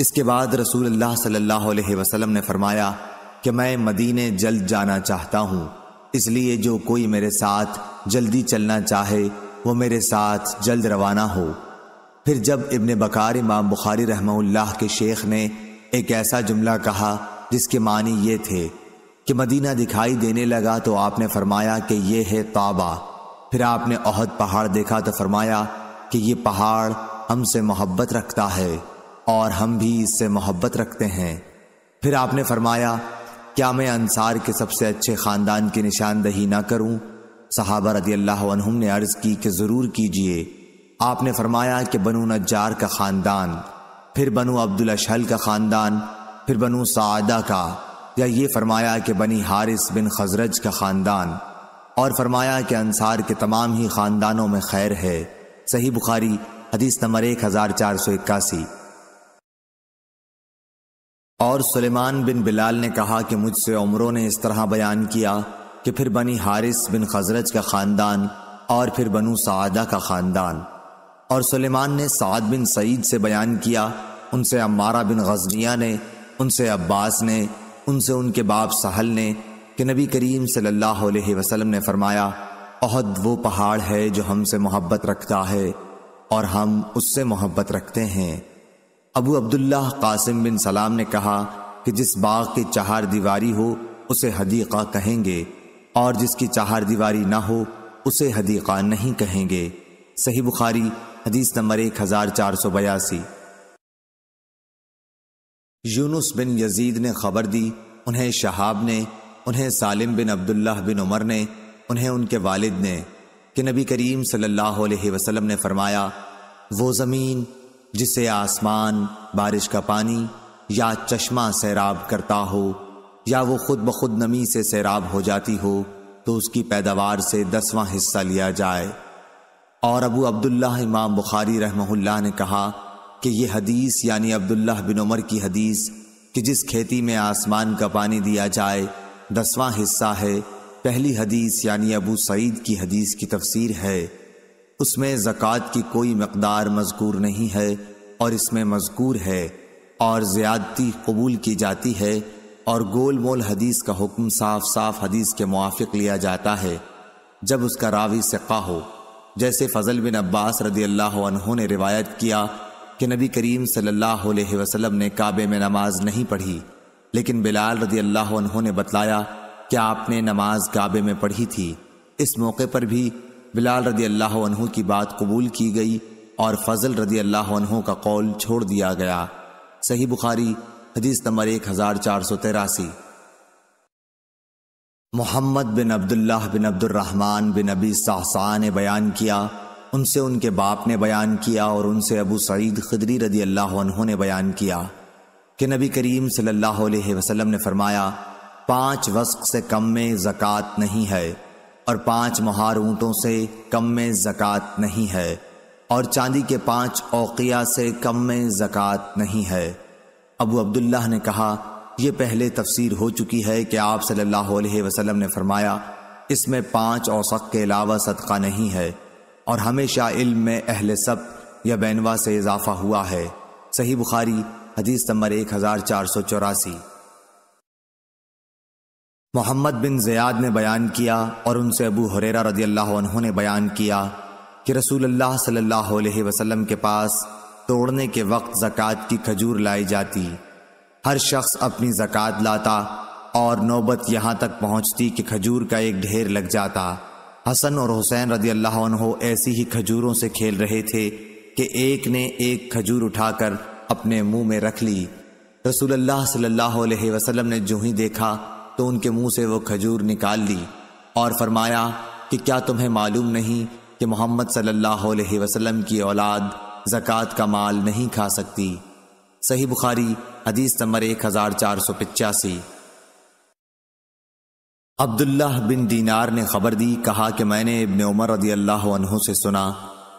इसके बाद रसूल अल्लाह सल्लल्लाहु अलैहि वसल्लम ने फरमाया कि मैं मदीने जल्द जाना चाहता हूँ इसलिए जो कोई मेरे साथ जल्दी चलना चाहे वो मेरे साथ जल्द रवाना हो फिर जब इबन बकार इमाम बुखारी रहमल्लाह के शेख ने एक ऐसा जुमला कहा जिसके मानी ये थे कि मदीना दिखाई देने लगा तो आपने फरमाया कि ये है ताबा फिर आपने अहद पहाड़ देखा तो फरमाया कि ये पहाड़ हमसे मोहब्बत रखता है और हम भी इससे मोहब्बत रखते हैं फिर आपने फरमाया क्या मैं अंसार के सबसे अच्छे ख़ानदान की निशानदही ना करूं सहाबा रदी अल्लाह ने अर्ज़ की कि ज़रूर कीजिए आपने फरमाया कि बनु नजार का ख़ानदान फिर बनु अब्दुल अशहल का ख़ानदान फिर बनु सादा का या ये फरमाया कि बनी हारिस बिन खजरज का ख़ानदान और फरमाया कि अंसार के तमाम ही ख़ानदानों में खैर है सही बुखारी हदीस नंबर एक हज़ार चार सौ इक्यासी और सुलेमान बिन बिलाल ने कहा कि मुझसे उमरों ने इस तरह बयान किया कि फिर बनी हारिस बिन खजरज का ख़ानदान और फिर बनू सादा का ख़ानदान और सुलेमान ने साद बिन सईद से बयान किया उनसे अम्मारा बिन गजनिया ने उनसे अब्बास ने उनसे उनके बाप सहल ने कि नबी करीम सल्लल्लाहु अलैहि वसल्लम ने फरमाया अहद वो पहाड़ है जो हमसे मोहब्बत रखता है और हम उससे मोहब्बत रखते हैं अबू अब्दुल्ला कासिम बिन सलाम ने कहा कि जिस बाग की चहार दीवारी हो उसे हदीका कहेंगे और जिसकी चहार दीवारी ना हो उसे हदीका नहीं कहेंगे सही बुखारी हदीस नंबर एक हजार चार सौ बयासी यूनुस बिन यजीद ने खबर दी उन्हें शहाब ने उन्हें सालिम बिन अब्दुल्लाह बिन उमर ने उन्हें उनके वालिद ने कि नबी करीम सल्लल्लाहु अलैहि वसल्लम ने फरमाया वो ज़मीन जिसे आसमान बारिश का पानी या चश्मा सैराब करता हो या वो खुद ब खुद नमी से सैराब हो जाती हो तो उसकी पैदावार से दसवां हिस्सा लिया जाए और अबू अब्दुल्ला इमाम बुखारी रहमहुल्लाह ने कहा कि यह हदीस यानी अब्दुल्ला बिन उमर की हदीस कि जिस खेती में आसमान का पानी दिया जाए दसवां हिस्सा है पहली हदीस यानी अबू सईद की हदीस की तफसीर है उसमें ज़क़़त की कोई मकदार मजकूर नहीं है और इसमें मजकूर है और ज़्यादती कबूल की जाती है और गोल मोल हदीस का हुक्म साफ साफ हदीस के मुआफ़ लिया जाता है जब उसका रावी सिक्का हो जैसे फ़जल बिन अब्बास रदी अल्लाह ने रिवायत किया कि नबी करीम सल्लल्लाहु अलैहि वसल्लम ने काबे में नमाज नहीं पढ़ी लेकिन बिलाल रदी अल्लाह ने बतलाया कि आपने नमाज काबे में पढ़ी थी इस मौके पर भी बिलाल रदी अल्लाह की बात कबूल की गई और फजल रदी अल्लाह का कौल छोड़ दिया गया सही बुखारी हदीस नंबर एक हज़ार चार सौ तिरासी मोहम्मद बिन अब्दुल्लाह बिन अब्दुलरहमान बिन अबी साहसा ने बयान किया उनसे उनके बाप ने बयान किया और उनसे अबू सईद खदरी रदी अल्लाह ने बयान किया कि नबी करीम सल्लल्लाहु अलैहि वसल्लम ने फरमाया पांच वस्क से कम में ज़क़़त नहीं है और पांच महार ऊंटों से कम में जक़ात नहीं है और चांदी के पांच औकिया से कम में जक़ात नहीं है अबू अब्दुल्ला ने कहा यह पहले तफसीर हो चुकी है कि आप सल्लल्लाहु अलैहि वसल्लम ने फरमाया इसमें पांच औसक के अलावा सदका नहीं है और हमेशा इल्म में अहल सब या बैनवा से इजाफा हुआ है सही बुखारी हदीस नंबर एक हज़ार चार सौ चौरासी मोहम्मद बिन ज़याद ने बयान किया और उनसे अबू हुरेरा रजी अल्लाह ने बयान किया कि रसूल अल्लाह सल्लल्लाहु अलैहि वसल्लम के पास तोड़ने के वक्त ज़क़़त की खजूर लाई जाती हर शख्स अपनी ज़क़़त लाता और नौबत यहाँ तक पहुँचती कि खजूर का एक ढेर लग जाता हसन और हुसैन रजी अल्लाह ऐसी ही खजूरों से खेल रहे थे कि एक ने एक खजूर उठाकर अपने मुंह में रख ली रसूलुल्लाह सल्लल्लाहु अलैहि वसल्लम ने जो ही देखा तो उनके मुंह से वो खजूर निकाल ली और फरमाया कि क्या तुम्हें मालूम नहीं कि मोहम्मद सल्लल्लाहु अलैहि वसल्लम की औलाद जक़ात का माल नहीं खा सकती सही बुखारी हदीस नंबर एक हज़ार चार सौ पिचासी अब्दुल्ला बिन दीनार ने खबर दी कहा कि मैंने इबन उमर रदी अल्लाह से सुना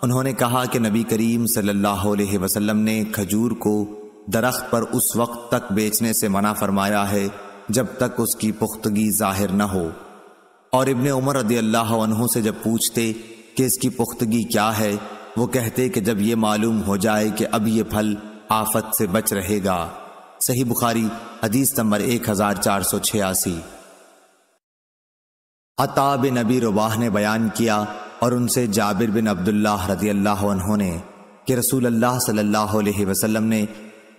उन्होंने कहा कि नबी करीम सल्लल्लाहु अलैहि वसल्लम ने खजूर को दरख्त पर उस वक्त तक बेचने से मना फरमाया है जब तक उसकी पुख्तगी जाहिर न हो और इबन उमर रदी अल्लाह से जब पूछते कि इसकी पुख्तगी क्या है वो कहते कि जब ये मालूम हो जाए कि अब ये फल आफत से बच रहेगा सही बुखारी हदीस नंबर एक हजार चार सौ छियासी अता बिन अबी रुबाह ने बयान किया और उनसे जाबिर बिन अब्दुल्ला रदी अल्लाह ने कि रसूल अल्लाह सल्लल्लाहु अलैहि वसल्लम ने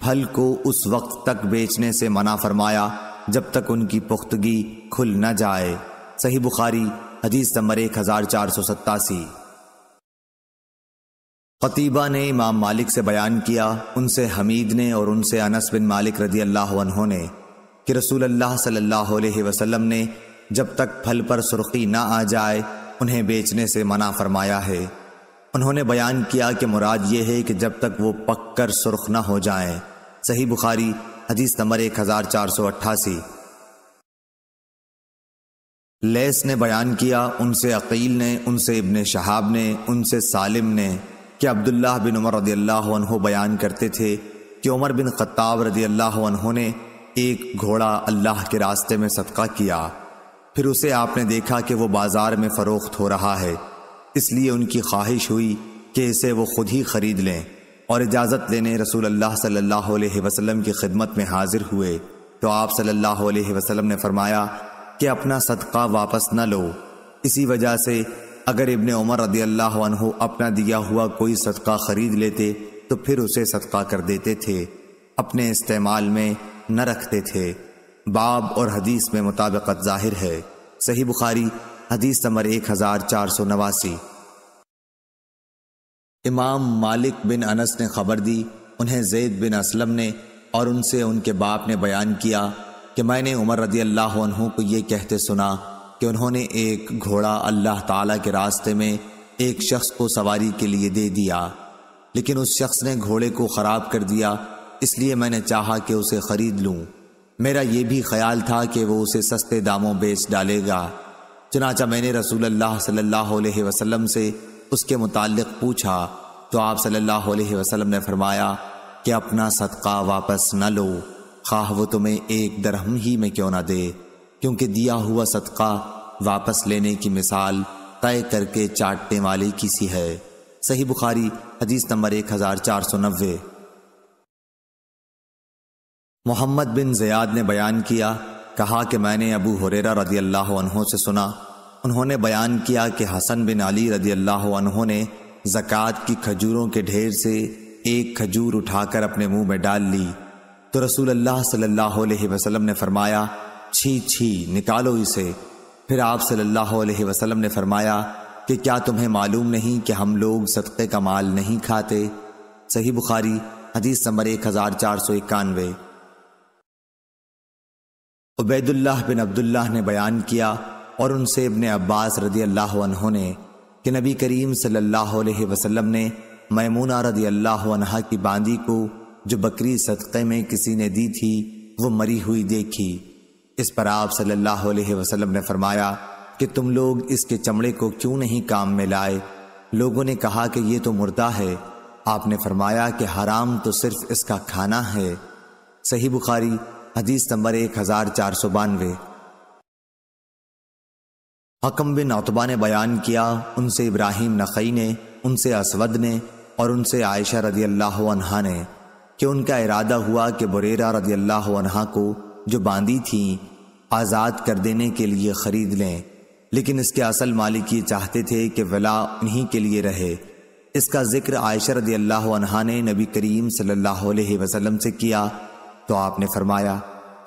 फल को उस वक्त तक बेचने से मना फरमाया जब तक उनकी पुख्तगी खुल न जाए सही बुखारी हदीस नंबर एक हजार चार सौ सत्तासी खतीबा ने इमाम मालिक से बयान किया उनसे हमीद ने और उनसे अनस बिन मालिक रदी अल्लाह ने कि रसूल अल्लाह सल्लल्लाहु अलैहि वसल्लम ने जब तक फल पर सुर्खी ना आ जाए उन्हें बेचने से मना फरमाया है उन्होंने बयान किया कि मुराद ये है कि जब तक वो पक कर सुर्ख ना हो जाए सही बुखारी हदीस नंबर एक हजार चार सौ अट्ठासी लेस ने बयान किया उनसे अकील ने उनसे इबन शहाब ने उनसे सालिम ने कि अब्दुल्ला बिन उमर रदी अल्लाह बयान करते थे कि उमर बिन खत्ताब रदी अल्लाह ने एक घोड़ा अल्लाह के रास्ते में सदका किया फिर उसे आपने देखा कि वो बाजार में फ़रोख्त हो रहा है इसलिए उनकी ख्वाहिश हुई कि इसे वो खुद ही खरीद लें और इजाज़त लेने रसूल अल्लाह सल्लल्लाहु अलैहि वसल्लम की खिदमत में हाजिर हुए तो आप सल्लल्लाहु अलैहि वसल्लम ने फरमाया कि अपना सदका वापस न लो इसी वजह से अगर इबन उमर रदी अल्लाह अपना दिया हुआ कोई सदका ख़रीद लेते तो फिर उसे सदका कर देते थे अपने इस्तेमाल में न रखते थे बाब और हदीस में मुताबिकत जाहिर है सही बुखारी हदीस नंबर एक हज़ार चार सौ नवासी इमाम मालिक बिन अनस ने खबर दी उन्हें जैद बिन असलम ने और उनसे उनके बाप ने बयान किया कि मैंने उमर रदी अल्लाह को ये कहते सुना कि उन्होंने एक घोड़ा अल्लाह ताला के रास्ते में एक शख्स को सवारी के लिए दे दिया लेकिन उस शख्स ने घोड़े को ख़राब कर दिया इसलिए मैंने चाहा कि उसे ख़रीद लूँ मेरा ये भी ख्याल था कि वो उसे सस्ते दामों बेच डालेगा चनाचा मैंने रसूल अल्लाह सल्ला वसलम से उसके मुतालिक पूछा तो आप सल्लल्लाहु अलैहि वसल्लम ने फरमाया कि अपना सदका वापस न लो खाह वो तुम्हें एक दरहम ही में क्यों ना दे क्योंकि दिया हुआ सदका वापस लेने की मिसाल तय करके चाटने वाले की सी है सही बुखारी हदीस नंबर एक हजार चार सौ नब्बे मोहम्मद बिन जयाद ने बयान किया कहा कि मैंने अबू हुरेरा रजी अल्लाह से सुना उन्होंने बयान किया कि हसन बिन अली रदी अल्लाह ने जक़ात की खजूरों के ढेर से एक खजूर उठाकर अपने मुंह में डाल ली तो रसूल अल्लाह सल्लल्लाहु अलैहि वसल्लम ने फरमाया छी छी निकालो इसे फिर आप सल्लल्लाहु अलैहि वसल्लम ने फरमाया कि क्या तुम्हें मालूम नहीं कि हम लोग सदक़े का माल नहीं खाते सही बुखारी हदीस नंबर एक हज़ार चार सौ इक्यानवे उबैदुल्लाह बिन अब्दुल्लाह ने बयान किया और उनसे इबन अब्बास रदी अल्लाह ने कि नबी करीम सल्लल्लाहु अलैहि वसल्लम ने मैमूना रदी अल्लाह की बांदी को जो बकरी सदक़े में किसी ने दी थी वो मरी हुई देखी इस पर आप सल्लल्लाहु अलैहि वसल्लम ने फरमाया कि तुम लोग इसके चमड़े को क्यों नहीं काम में लाए लोगों ने कहा कि ये तो मुर्दा है आपने फरमाया कि हराम तो सिर्फ इसका खाना है सही बुखारी हदीस नंबर एक हज़ार चार सौ बानवे हकम बिन अतबा ने बयान किया उनसे इब्राहिम नकई ने उनसे असवद ने और उनसे आयशा रदी अल्लाह ने कि उनका इरादा हुआ कि बुरेरा रदी अल्लाह को जो बांधी थी आज़ाद कर देने के लिए ख़रीद लें लेकिन इसके असल मालिक ये चाहते थे कि वला उन्हीं के लिए रहे इसका जिक्र आयशा रदी अल्लाह ने नबी करीम सल्लल्लाहु अलैहि वसल्लम से किया तो आपने फरमाया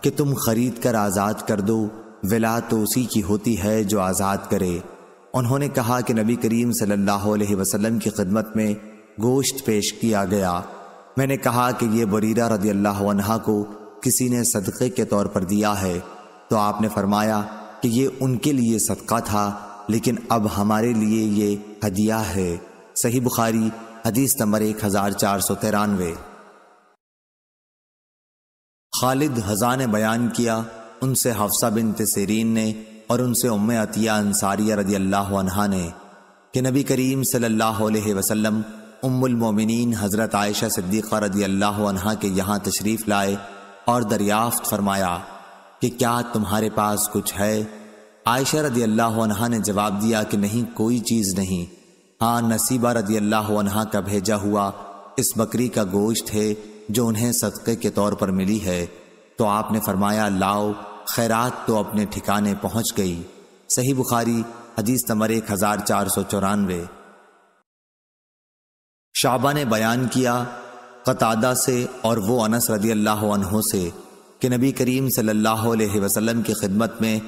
कि तुम खरीद कर आज़ाद कर दो विला तो उसी की होती है जो आज़ाद करे उन्होंने कहा कि नबी करीम सल्लल्लाहु अलैहि वसल्लम की खिदमत में गोश्त पेश किया गया मैंने कहा कि ये बरीरा रदी अल्लाह को किसी ने सदक़े के तौर पर दिया है तो आपने फरमाया कि ये उनके लिए सदका था लेकिन अब हमारे लिए ये हदिया है सही बुखारी हदीस नंबर एक हज़ार चार सौ तिरानवे खालिद हज़ा ने बयान किया उनसे हफ्सा बिन तसरीन ने और उनसे उम अतिया अंसारिया रदी अल्लाह अनहा ने कि नबी करीम सल्लल्लाहु अलैहि वसल्लम उम्मुल मोमिनीन हज़रत आयशा सिद्दीक़ा रदी अल्लाह अनहा के यहाँ तशरीफ़ लाए और दरियाफ्त फरमाया कि क्या तुम्हारे पास कुछ है आयशा रदी अल्लाह अनहा ने जवाब दिया कि नहीं कोई चीज़ नहीं हाँ नसीबा रदी अल्लाह अनहा का भेजा हुआ इस बकरी का गोश्त है जो उन्हें सदक़े के तौर पर मिली है तो आपने फरमाया लाओ खैरात तो अपने ठिकाने पहुंच गई सही बुखारी हदीस नंबर एक हजार चार सौ चौरानवे शाबा ने बयान किया कतादा से और वो अनस रदी अल्लाह से कि नबी करीम सल्लल्लाहु अलैहि वसल्लम की खिदमत में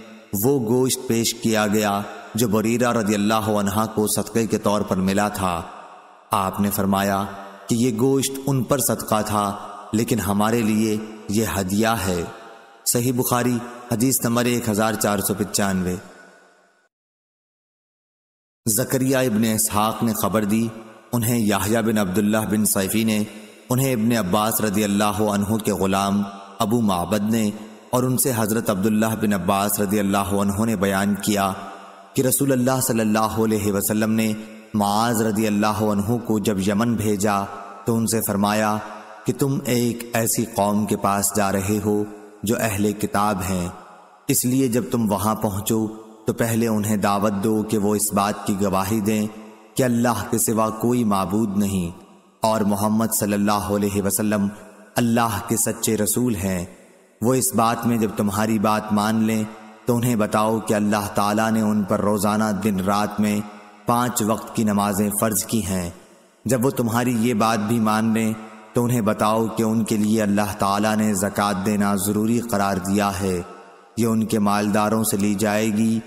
वो गोश्त पेश किया गया जो बरीरा रदी अल्लाह अनहा को सदक़े के तौर पर मिला था आपने फरमाया कि ये गोश्त उन पर सदका था लेकिन हमारे लिए ये हदिया है सही बुखारी हदीस नंबर एक हज़ार चार सौ पचानवे जकरिया इबन इसहाक ने खबर दी उन्हें याहिया बिन अब्दुल्ला बिन सैफ़ी ने उन्हें इबन अब्बास रदी अल्लाह के ग़ुलाम अबू महबद ने और उनसे हज़रत अब्दुल्ला बिन अब्बास रदी अल्लाह ने बयान किया कि रसूल अल्लाह सल्लल्लाहु अलैहि वसल्लम ने माज रदी अल्लाह को जब यमन भेजा तो उनसे फरमाया कि तुम एक ऐसी कौम के पास जा रहे हो जो अहले किताब हैं इसलिए जब तुम वहां पहुंचो तो पहले उन्हें दावत दो कि वो इस बात की गवाही दें कि अल्लाह के सिवा कोई मबूद नहीं और मोहम्मद सल्लल्लाहु अलैहि वसल्लम अल्लाह के सच्चे रसूल हैं वो इस बात में जब तुम्हारी बात मान लें तो उन्हें बताओ कि अल्लाह ताला ने उन पर रोज़ाना दिन रात में पांच वक्त की नमाजें फ़र्ज की हैं जब वो तुम्हारी ये बात भी मान लें तो उन्हें बताओ कि उनके लिए अल्लाह ताला ने जक़ात देना ज़रूरी करार दिया है ये उनके मालदारों से ली जाएगी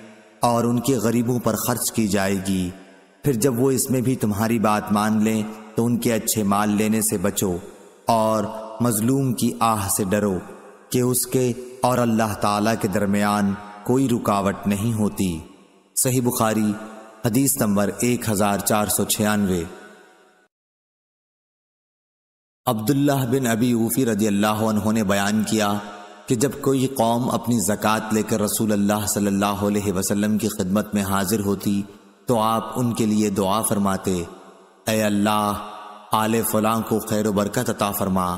और उनके गरीबों पर खर्च की जाएगी फिर जब वो इसमें भी तुम्हारी बात मान लें तो उनके अच्छे माल लेने से बचो और मजलूम की आह से डरो कि उसके और अल्लाह ताला के दरमियान कोई रुकावट नहीं होती सही बुखारी हदीस नंबर एक हज़ार चार सौ छियानवे अब्दुल्लाह बिन अबी ऊफ़ी रजी अल्लाह ने बयान किया कि जब कोई कौम अपनी ज़क़़त लेकर रसूल अल्लाह सल्लल्लाहु अलैहि वसल्लम की खिदमत में हाजिर होती तो आप उनके लिए दुआ फरमाते ए अल्लाह आले फलां को खैर बरकत अता फरमा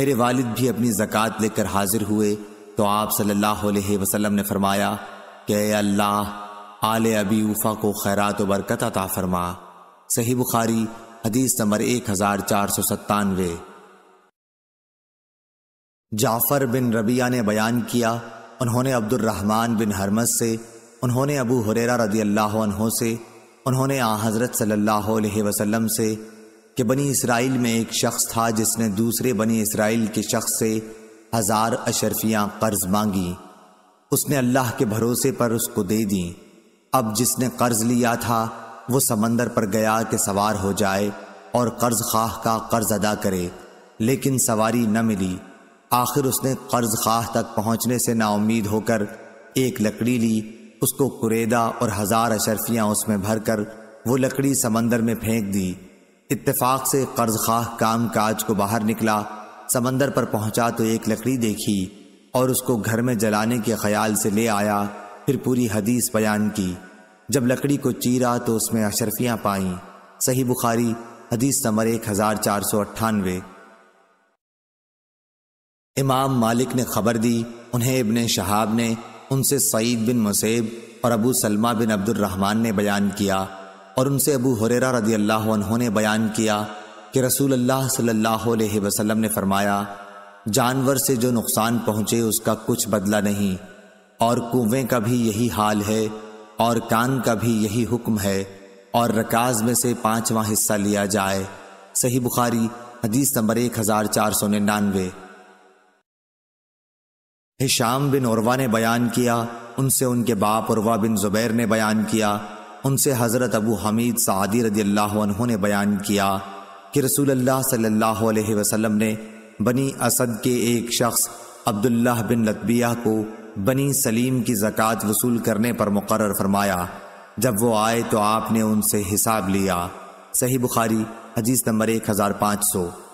मेरे वालिद भी अपनी ज़क़़त लेकर हाजिर हुए तो आप सल्लल्लाहु अलैहि वसल्लम ने फरमाया कि ए अल्लाह आले अबी ऊफ़ा को खैरात बरकत अता फरमा सही बुखारी हदीस नंबर एक हजार चार सौ सत्तानवे जाफर बिन रबिया ने बयान किया उन्होंने अब्दुलरहमान बिन हरमस से उन्होंने अबू हुरेरा रदी अल्लाह से उन्होंने आ हज़रत सल्लल्लाहु अलैहि वसल्लम से कि बनी इसराइल में एक शख्स था जिसने दूसरे बनी इसराइल के शख्स से हज़ार अशरफियाँ कर्ज़ मांगी उसने अल्लाह के भरोसे पर उसको दे दी अब जिसने कर्ज़ लिया था वो समंदर पर गया कि सवार हो जाए और कर्ज खाह का कर्ज अदा करे लेकिन सवारी न मिली आखिर उसने कर्ज खाह तक पहुंचने से नाउमीद होकर एक लकड़ी ली उसको कुरेदा और हजार अशरफियां उसमें भरकर वो लकड़ी समंदर में फेंक दी इत्तेफाक से कर्ज खाह काम काज को बाहर निकला समंदर पर पहुंचा तो एक लकड़ी देखी और उसको घर में जलाने के ख्याल से ले आया फिर पूरी हदीस बयान की जब लकड़ी को चीरा तो उसमें अशरफियाँ पाई सही बुखारी हदीस नंबर एक हज़ार चार सौ अट्ठानवे इमाम मालिक ने खबर दी उन्हें इबन शहाब ने उनसे सईद बिन मुसेब और अबू सलमा बिन अब्दुलरहमान ने बयान किया और उनसे अबू हुरेरा रदी अल्लाह ने बयान किया कि रसूल अल्लाह सल्लल्लाहु अलैहि वसल्लम ने फरमाया जानवर से जो नुकसान पहुंचे उसका कुछ बदला नहीं और कुएँ का भी यही हाल है और कान का भी यही हुक्म है और रकाज में से पांचवा हिस्सा लिया जाए सही बुखारी हदीस नंबर एक हजार चार सौ निन्यानवे हिशाम बिन उर्वा ने बयान किया उनसे उनके बाप उर्वा बिन जुबैर ने बयान किया उनसे हज़रत अबू हमीद सादी रदी अल्लाह ने बयान किया कि रसूल अल्लाह सल्लल्लाहु अलैहि वसल्लम ने बनी असद के एक शख्स अब्दुल्लाह बिन लतबिया को बनी सलीम की जक़ात वसूल करने पर मुकर फरमाया जब वो आए तो आपने उनसे हिसाब लिया सही बुखारी अजीज नंबर एक हज़ार पाँच सौ